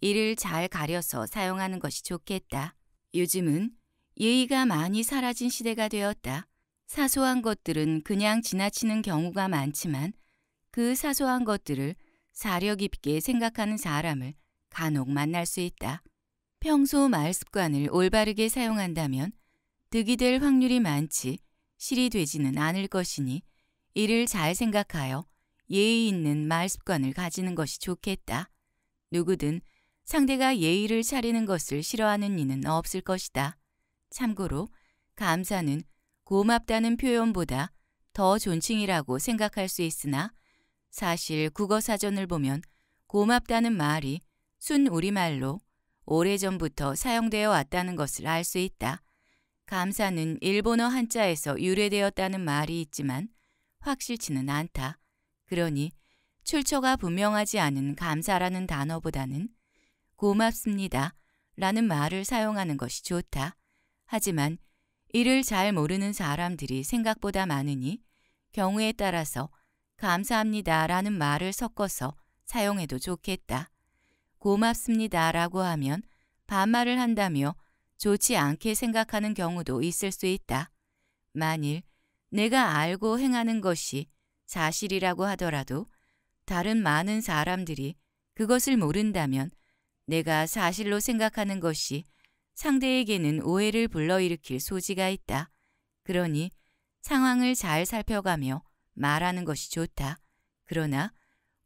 이를 잘 가려서 사용하는 것이 좋겠다. 요즘은 예의가 많이 사라진 시대가 되었다. 사소한 것들은 그냥 지나치는 경우가 많지만 그 사소한 것들을 사려 깊게 생각하는 사람을 간혹 만날 수 있다. 평소 말 습관을 올바르게 사용한다면 득이 될 확률이 많지 실이 되지는 않을 것이니 이를 잘 생각하여 예의 있는 말 습관을 가지는 것이 좋겠다. 누구든 상대가 예의를 차리는 것을 싫어하는 이는 없을 것이다. 참고로 감사는 고맙다는 표현보다 더 존칭이라고 생각할 수 있으나 사실 국어 사전을 보면 고맙다는 말이 순 우리말로 오래전부터 사용되어 왔다는 것을 알 수 있다. 감사는 일본어 한자에서 유래되었다는 말이 있지만 확실치는 않다. 그러니 출처가 분명하지 않은 감사라는 단어보다는 고맙습니다 라는 말을 사용하는 것이 좋다. 하지만 이를 잘 모르는 사람들이 생각보다 많으니 경우에 따라서 감사합니다 라는 말을 섞어서 사용해도 좋겠다. 고맙습니다 라고 하면 반말을 한다며 좋지 않게 생각하는 경우도 있을 수 있다. 만일 내가 알고 행하는 것이 사실이라고 하더라도 다른 많은 사람들이 그것을 모른다면 내가 사실로 생각하는 것이 상대에게는 오해를 불러일으킬 소지가 있다. 그러니 상황을 잘 살펴가며 말하는 것이 좋다. 그러나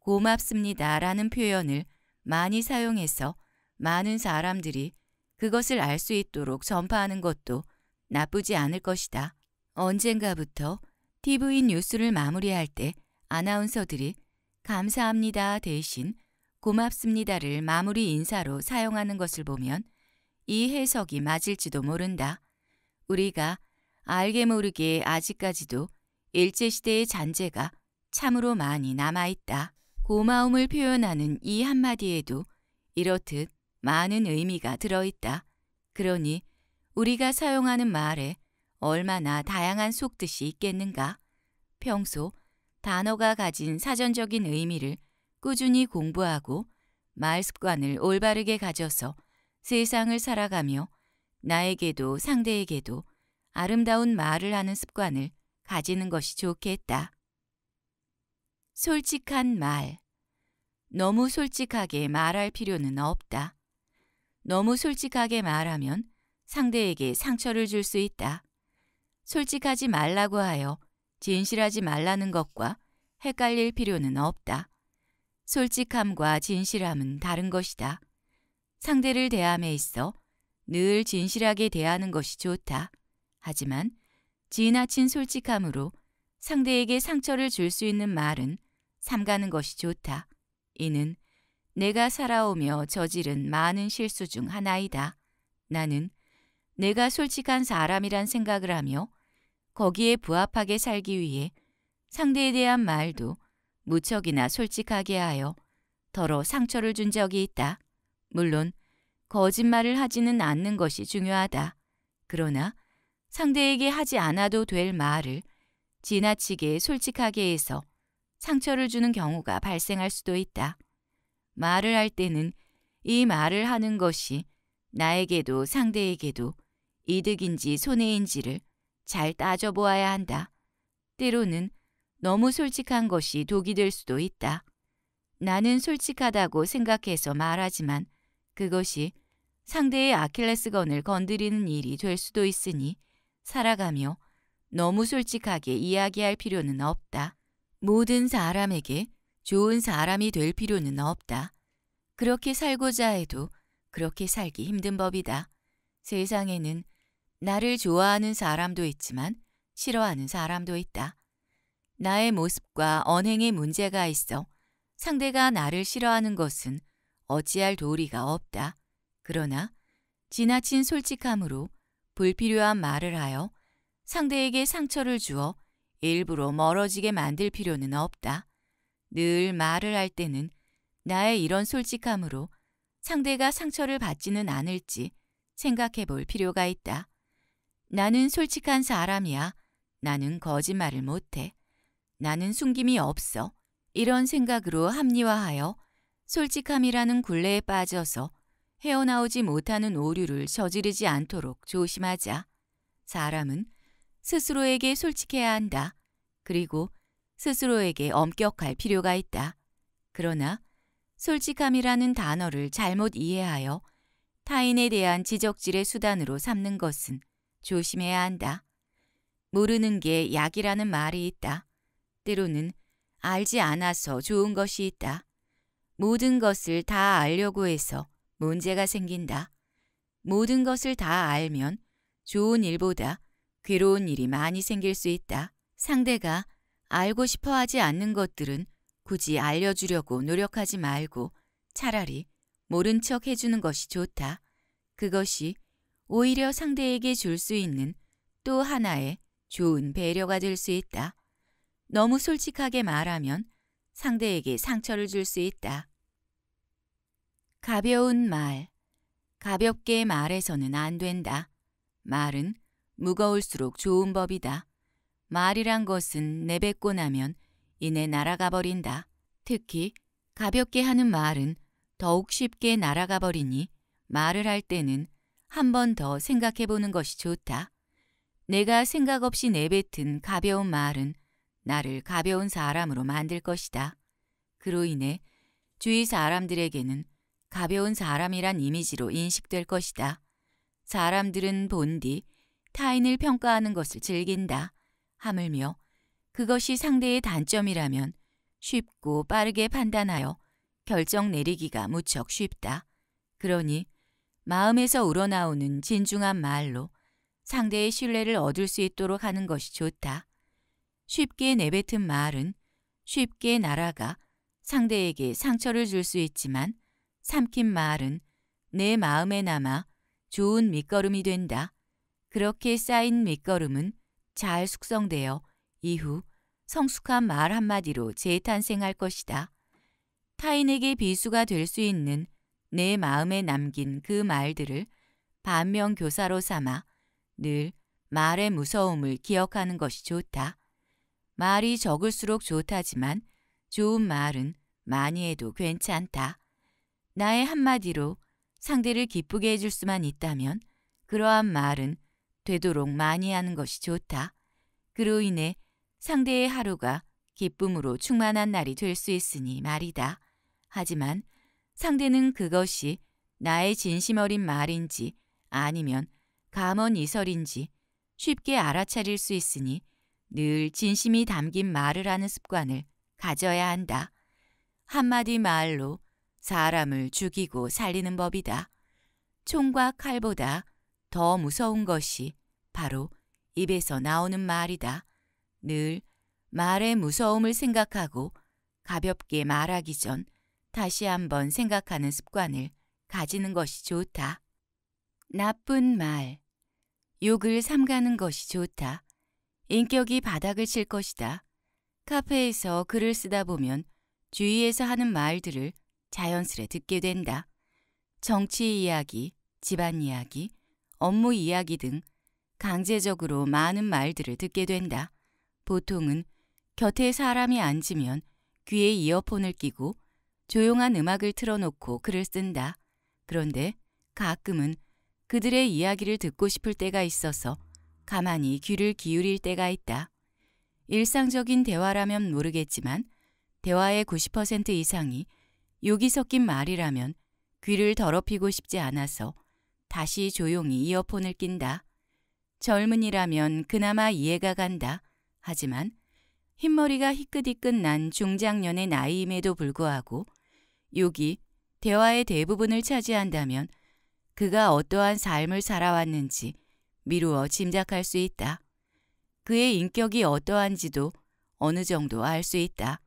고맙습니다 라는 표현을 많이 사용해서 많은 사람들이 그것을 알 수 있도록 전파하는 것도 나쁘지 않을 것이다. 언젠가부터 TV 뉴스를 마무리할 때 아나운서들이 감사합니다 대신 고맙습니다를 마무리 인사로 사용하는 것을 보면 이 해석이 맞을지도 모른다. 우리가 알게 모르게 아직까지도 일제시대의 잔재가 참으로 많이 남아있다. 고마움을 표현하는 이 한마디에도 이렇듯 많은 의미가 들어있다. 그러니 우리가 사용하는 말에 얼마나 다양한 속뜻이 있겠는가? 평소 단어가 가진 사전적인 의미를 꾸준히 공부하고 말 습관을 올바르게 가져서 세상을 살아가며 나에게도 상대에게도 아름다운 말을 하는 습관을 가지는 것이 좋겠다. 솔직한 말. 너무 솔직하게 말할 필요는 없다. 너무 솔직하게 말하면 상대에게 상처를 줄 수 있다. 솔직하지 말라고 하여 진실하지 말라는 것과 헷갈릴 필요는 없다. 솔직함과 진실함은 다른 것이다. 상대를 대함에 있어 늘 진실하게 대하는 것이 좋다. 하지만 지나친 솔직함으로 상대에게 상처를 줄 수 있는 말은 삼가는 것이 좋다. 이는 내가 살아오며 저지른 많은 실수 중 하나이다. 나는 내가 솔직한 사람이란 생각을 하며 거기에 부합하게 살기 위해 상대에 대한 말도 무척이나 솔직하게 하여 더러 상처를 준 적이 있다. 물론 거짓말을 하지는 않는 것이 중요하다. 그러나 상대에게 하지 않아도 될 말을 지나치게 솔직하게 해서 상처를 주는 경우가 발생할 수도 있다. 말을 할 때는 이 말을 하는 것이 나에게도 상대에게도 이득인지 손해인지를 잘 따져보아야 한다. 때로는 너무 솔직한 것이 독이 될 수도 있다. 나는 솔직하다고 생각해서 말하지만 그것이 상대의 아킬레스건을 건드리는 일이 될 수도 있으니 살아가며 너무 솔직하게 이야기할 필요는 없다. 모든 사람에게 좋은 사람이 될 필요는 없다. 그렇게 살고자 해도 그렇게 살기 힘든 법이다. 세상에는 나를 좋아하는 사람도 있지만 싫어하는 사람도 있다. 나의 모습과 언행에 문제가 있어 상대가 나를 싫어하는 것은 어찌할 도리가 없다. 그러나 지나친 솔직함으로 불필요한 말을 하여 상대에게 상처를 주어 일부러 멀어지게 만들 필요는 없다. 늘 말을 할 때는 나의 이런 솔직함으로 상대가 상처를 받지는 않을지 생각해 볼 필요가 있다. 나는 솔직한 사람이야. 나는 거짓말을 못해. 나는 숨김이 없어. 이런 생각으로 합리화하여 솔직함이라는 굴레에 빠져서 헤어나오지 못하는 오류를 저지르지 않도록 조심하자. 사람은 스스로에게 솔직해야 한다. 그리고 스스로에게 엄격할 필요가 있다. 그러나 솔직함이라는 단어를 잘못 이해하여 타인에 대한 지적질의 수단으로 삼는 것은 조심해야 한다. 모르는 게 약이라는 말이 있다. 때로는 알지 않아서 좋은 것이 있다. 모든 것을 다 알려고 해서 문제가 생긴다. 모든 것을 다 알면 좋은 일보다 괴로운 일이 많이 생길 수 있다. 상대가 알고 싶어 하지 않는 것들은 굳이 알려주려고 노력하지 말고 차라리 모른 척 해주는 것이 좋다. 그것이 오히려 상대에게 줄 수 있는 또 하나의 좋은 배려가 될 수 있다. 너무 솔직하게 말하면 상대에게 상처를 줄 수 있다. 가벼운 말. 가볍게 말해서는 안 된다. 말은 무거울수록 좋은 법이다. 말이란 것은 내뱉고 나면 이내 날아가 버린다. 특히 가볍게 하는 말은 더욱 쉽게 날아가 버리니 말을 할 때는 한 번 더 생각해 보는 것이 좋다. 내가 생각 없이 내뱉은 가벼운 말은 나를 가벼운 사람으로 만들 것이다. 그로 인해 주위 사람들에게는 가벼운 사람이란 이미지로 인식될 것이다. 사람들은 본디 타인을 평가하는 것을 즐긴다. 하물며 그것이 상대의 단점이라면 쉽고 빠르게 판단하여 결정 내리기가 무척 쉽다. 그러니 마음에서 우러나오는 진중한 말로 상대의 신뢰를 얻을 수 있도록 하는 것이 좋다. 쉽게 내뱉은 말은 쉽게 날아가 상대에게 상처를 줄 수 있지만 삼킨 마을은 내 마음에 남아 좋은 밑거름이 된다. 그렇게 쌓인 밑거름은 잘 숙성되어 이후 성숙한 말 한마디로 재탄생할 것이다. 타인에게 비수가 될 수 있는 내 마음에 남긴 그 말들을 반면교사로 삼아 늘 말의 무서움을 기억하는 것이 좋다. 말이 적을수록 좋다지만 좋은 말은 많이 해도 괜찮다. 나의 한마디로 상대를 기쁘게 해줄 수만 있다면 그러한 말은 되도록 많이 하는 것이 좋다. 그로 인해 상대의 하루가 기쁨으로 충만한 날이 될 수 있으니 말이다. 하지만 상대는 그것이 나의 진심 어린 말인지 아니면 감언 이설인지 쉽게 알아차릴 수 있으니 늘 진심이 담긴 말을 하는 습관을 가져야 한다. 한마디 말로 사람을 죽이고 살리는 법이다. 총과 칼보다 더 무서운 것이 바로 입에서 나오는 말이다. 늘 말의 무서움을 생각하고 가볍게 말하기 전 다시 한번 생각하는 습관을 가지는 것이 좋다. 나쁜 말, 욕을 삼가는 것이 좋다. 인격이 바닥을 칠 것이다. 카페에서 글을 쓰다 보면 주위에서 하는 말들을 자연스레 듣게 된다. 정치 이야기, 집안 이야기, 업무 이야기 등 강제적으로 많은 말들을 듣게 된다. 보통은 곁에 사람이 앉으면 귀에 이어폰을 끼고 조용한 음악을 틀어놓고 글을 쓴다. 그런데 가끔은 그들의 이야기를 듣고 싶을 때가 있어서 가만히 귀를 기울일 때가 있다. 일상적인 대화라면 모르겠지만 대화의 90% 이상이 욕이 섞인 말이라면 귀를 더럽히고 싶지 않아서 다시 조용히 이어폰을 낀다. 젊은이라면 그나마 이해가 간다. 하지만 흰머리가 희끗희끗 난 중장년의 나이임에도 불구하고 욕이 대화의 대부분을 차지한다면 그가 어떠한 삶을 살아왔는지 미루어 짐작할 수 있다. 그의 인격이 어떠한지도 어느 정도 알 수 있다.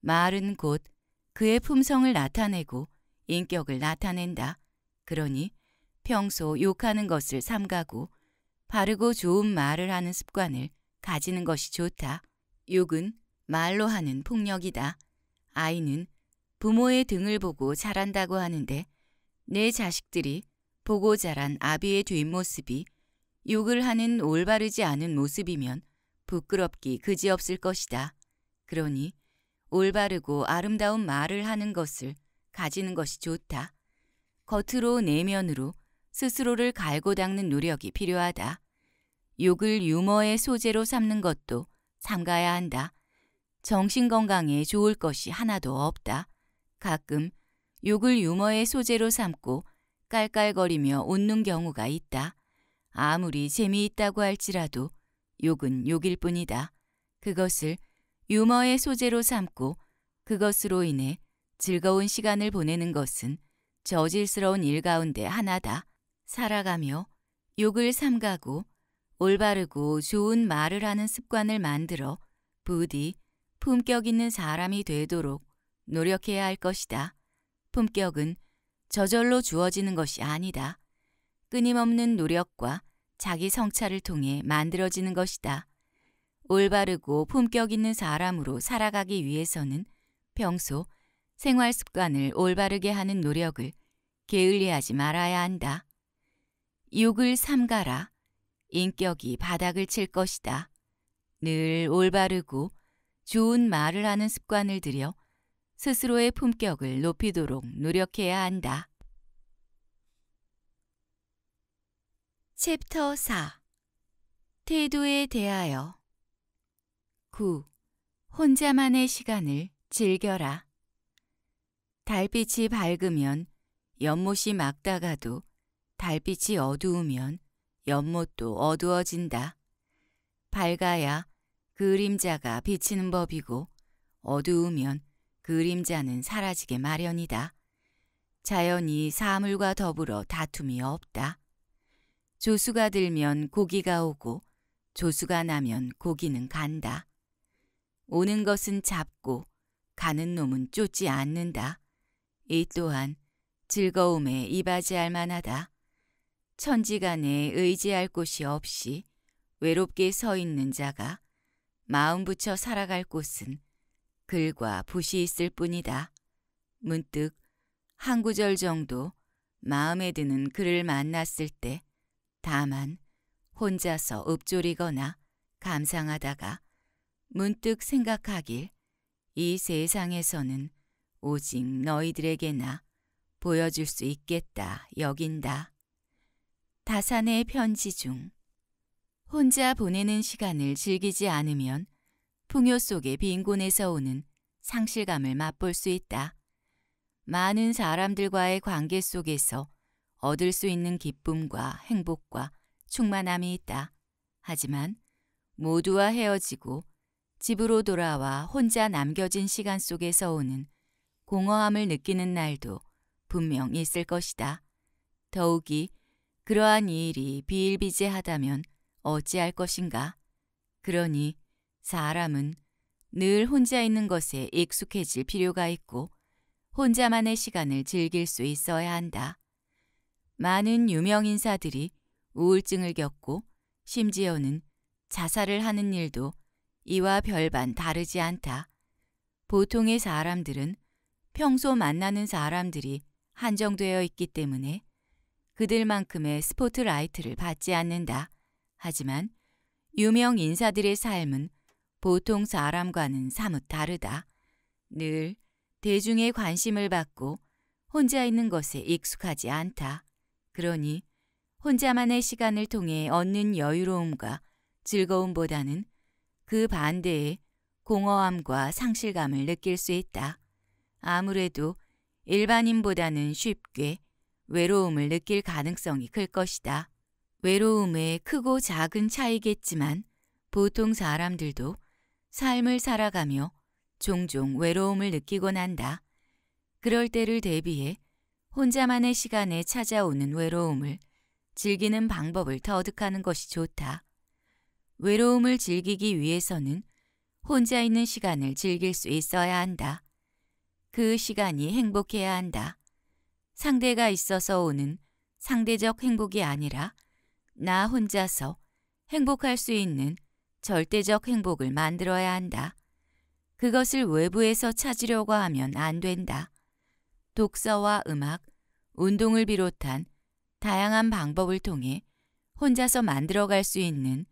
말은 곧 그의 품성을 나타내고 인격을 나타낸다. 그러니 평소 욕하는 것을 삼가고 바르고 좋은 말을 하는 습관을 가지는 것이 좋다. 욕은 말로 하는 폭력이다. 아이는 부모의 등을 보고 자란다고 하는데 내 자식들이 보고 자란 아비의 뒷모습이 욕을 하는 올바르지 않은 모습이면 부끄럽기 그지없을 것이다. 그러니 올바르고 아름다운 말을 하는 것을 가지는 것이 좋다. 겉으로 내면으로 스스로를 갈고 닦는 노력이 필요하다. 욕을 유머의 소재로 삼는 것도 삼가야 한다. 정신건강에 좋을 것이 하나도 없다. 가끔 욕을 유머의 소재로 삼고 깔깔거리며 웃는 경우가 있다. 아무리 재미있다고 할지라도 욕은 욕일 뿐이다. 그것을 유머의 소재로 삼고 그것으로 인해 즐거운 시간을 보내는 것은 저질스러운 일 가운데 하나다. 살아가며 욕을 삼가고 올바르고 좋은 말을 하는 습관을 만들어 부디 품격 있는 사람이 되도록 노력해야 할 것이다. 품격은 저절로 주어지는 것이 아니다. 끊임없는 노력과 자기 성찰을 통해 만들어지는 것이다. 올바르고 품격 있는 사람으로 살아가기 위해서는 평소 생활 습관을 올바르게 하는 노력을 게을리하지 말아야 한다. 욕을 삼가라. 인격이 바닥을 칠 것이다. 늘 올바르고 좋은 말을 하는 습관을 들여 스스로의 품격을 높이도록 노력해야 한다. 챕터 4 태도에 대하여 9. 혼자만의 시간을 즐겨라. 달빛이 밝으면 연못이 막다가도 달빛이 어두우면 연못도 어두워진다. 밝아야 그림자가 비치는 법이고 어두우면 그림자는 사라지게 마련이다. 자연이 사물과 더불어 다툼이 없다. 조수가 들면 고기가 오고 조수가 나면 고기는 간다. 오는 것은 잡고 가는 놈은 쫓지 않는다. 이 또한 즐거움에 이바지할 만하다. 천지간에 의지할 곳이 없이 외롭게 서 있는 자가 마음 붙여 살아갈 곳은 글과 붓이 있을 뿐이다. 문득 한 구절 정도 마음에 드는 글을 만났을 때 다만 혼자서 읊조리거나 감상하다가 문득 생각하길 이 세상에서는 오직 너희들에게나 보여줄 수 있겠다 여긴다. 다산의 편지 중 혼자 보내는 시간을 즐기지 않으면 풍요 속의 빈곤에서 오는 상실감을 맛볼 수 있다. 많은 사람들과의 관계 속에서 얻을 수 있는 기쁨과 행복과 충만함이 있다. 하지만 모두와 헤어지고 집으로 돌아와 혼자 남겨진 시간 속에서 오는 공허함을 느끼는 날도 분명 있을 것이다. 더욱이 그러한 일이 비일비재하다면 어찌할 것인가? 그러니 사람은 늘 혼자 있는 것에 익숙해질 필요가 있고 혼자만의 시간을 즐길 수 있어야 한다. 많은 유명인사들이 우울증을 겪고 심지어는 자살을 하는 일도 이와 별반 다르지 않다. 보통의 사람들은 평소 만나는 사람들이 한정되어 있기 때문에 그들만큼의 스포트라이트를 받지 않는다. 하지만 유명 인사들의 삶은 보통 사람과는 사뭇 다르다. 늘 대중의 관심을 받고 혼자 있는 것에 익숙하지 않다. 그러니 혼자만의 시간을 통해 얻는 여유로움과 즐거움보다는 그 반대에 공허함과 상실감을 느낄 수 있다. 아무래도 일반인보다는 쉽게 외로움을 느낄 가능성이 클 것이다. 외로움의 크고 작은 차이겠지만 보통 사람들도 삶을 살아가며 종종 외로움을 느끼곤 한다. 그럴 때를 대비해 혼자만의 시간에 찾아오는 외로움을 즐기는 방법을 터득하는 것이 좋다. 외로움을 즐기기 위해서는 혼자 있는 시간을 즐길 수 있어야 한다. 그 시간이 행복해야 한다. 상대가 있어서 오는 상대적 행복이 아니라 나 혼자서 행복할 수 있는 절대적 행복을 만들어야 한다. 그것을 외부에서 찾으려고 하면 안 된다. 독서와 음악, 운동을 비롯한 다양한 방법을 통해 혼자서 만들어갈 수 있는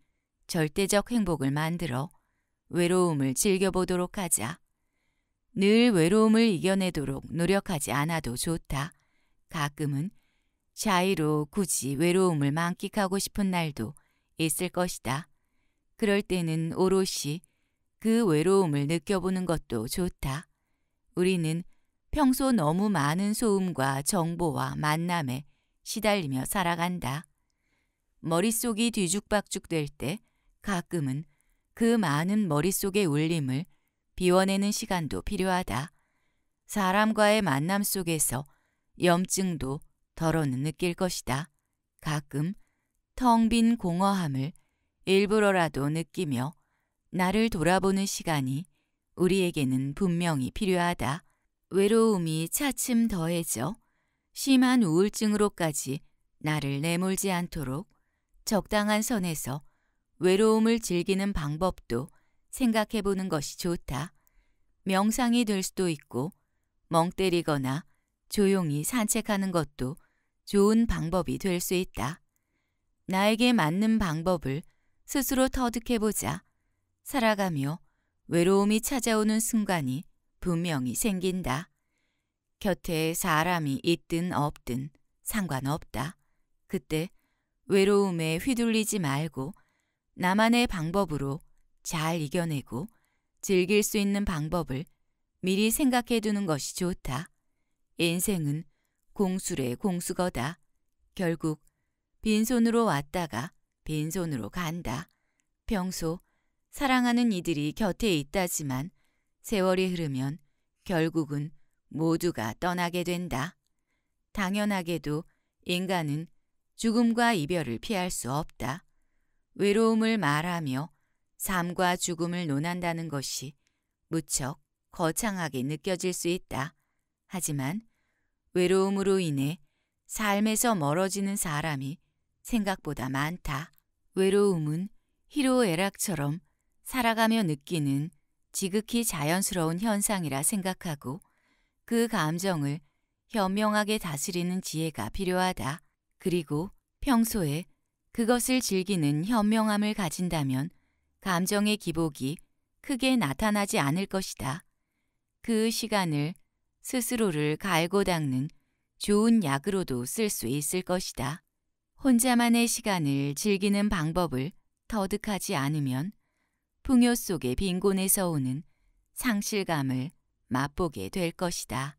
절대적 행복을 만들어 외로움을 즐겨보도록 하자. 늘 외로움을 이겨내도록 노력하지 않아도 좋다. 가끔은 자이로 굳이 외로움을 만끽하고 싶은 날도 있을 것이다. 그럴 때는 오롯이 그 외로움을 느껴보는 것도 좋다. 우리는 평소 너무 많은 소음과 정보와 만남에 시달리며 살아간다. 머릿속이 뒤죽박죽 될때 가끔은 그 많은 머릿속의 울림을 비워내는 시간도 필요하다. 사람과의 만남 속에서 염증도 덜어는 느낄 것이다. 가끔 텅 빈 공허함을 일부러라도 느끼며 나를 돌아보는 시간이 우리에게는 분명히 필요하다. 외로움이 차츰 더해져 심한 우울증으로까지 나를 내몰지 않도록 적당한 선에서 외로움을 즐기는 방법도 생각해 보는 것이 좋다. 명상이 될 수도 있고 멍 때리거나 조용히 산책하는 것도 좋은 방법이 될 수 있다. 나에게 맞는 방법을 스스로 터득해보자. 살아가며 외로움이 찾아오는 순간이 분명히 생긴다. 곁에 사람이 있든 없든 상관없다. 그때 외로움에 휘둘리지 말고 나만의 방법으로 잘 이겨내고 즐길 수 있는 방법을 미리 생각해 두는 것이 좋다. 인생은 공수래 공수거다. 결국 빈손으로 왔다가 빈손으로 간다. 평소 사랑하는 이들이 곁에 있다지만 세월이 흐르면 결국은 모두가 떠나게 된다. 당연하게도 인간은 죽음과 이별을 피할 수 없다. 외로움을 말하며 삶과 죽음을 논한다는 것이 무척 거창하게 느껴질 수 있다. 하지만 외로움으로 인해 삶에서 멀어지는 사람이 생각보다 많다. 외로움은 희로애락처럼 살아가며 느끼는 지극히 자연스러운 현상이라 생각하고 그 감정을 현명하게 다스리는 지혜가 필요하다. 그리고 평소에 그것을 즐기는 현명함을 가진다면 감정의 기복이 크게 나타나지 않을 것이다. 그 시간을 스스로를 갈고 닦는 좋은 약으로도 쓸 수 있을 것이다. 혼자만의 시간을 즐기는 방법을 터득하지 않으면 풍요 속의 빈곤에서 오는 상실감을 맛보게 될 것이다.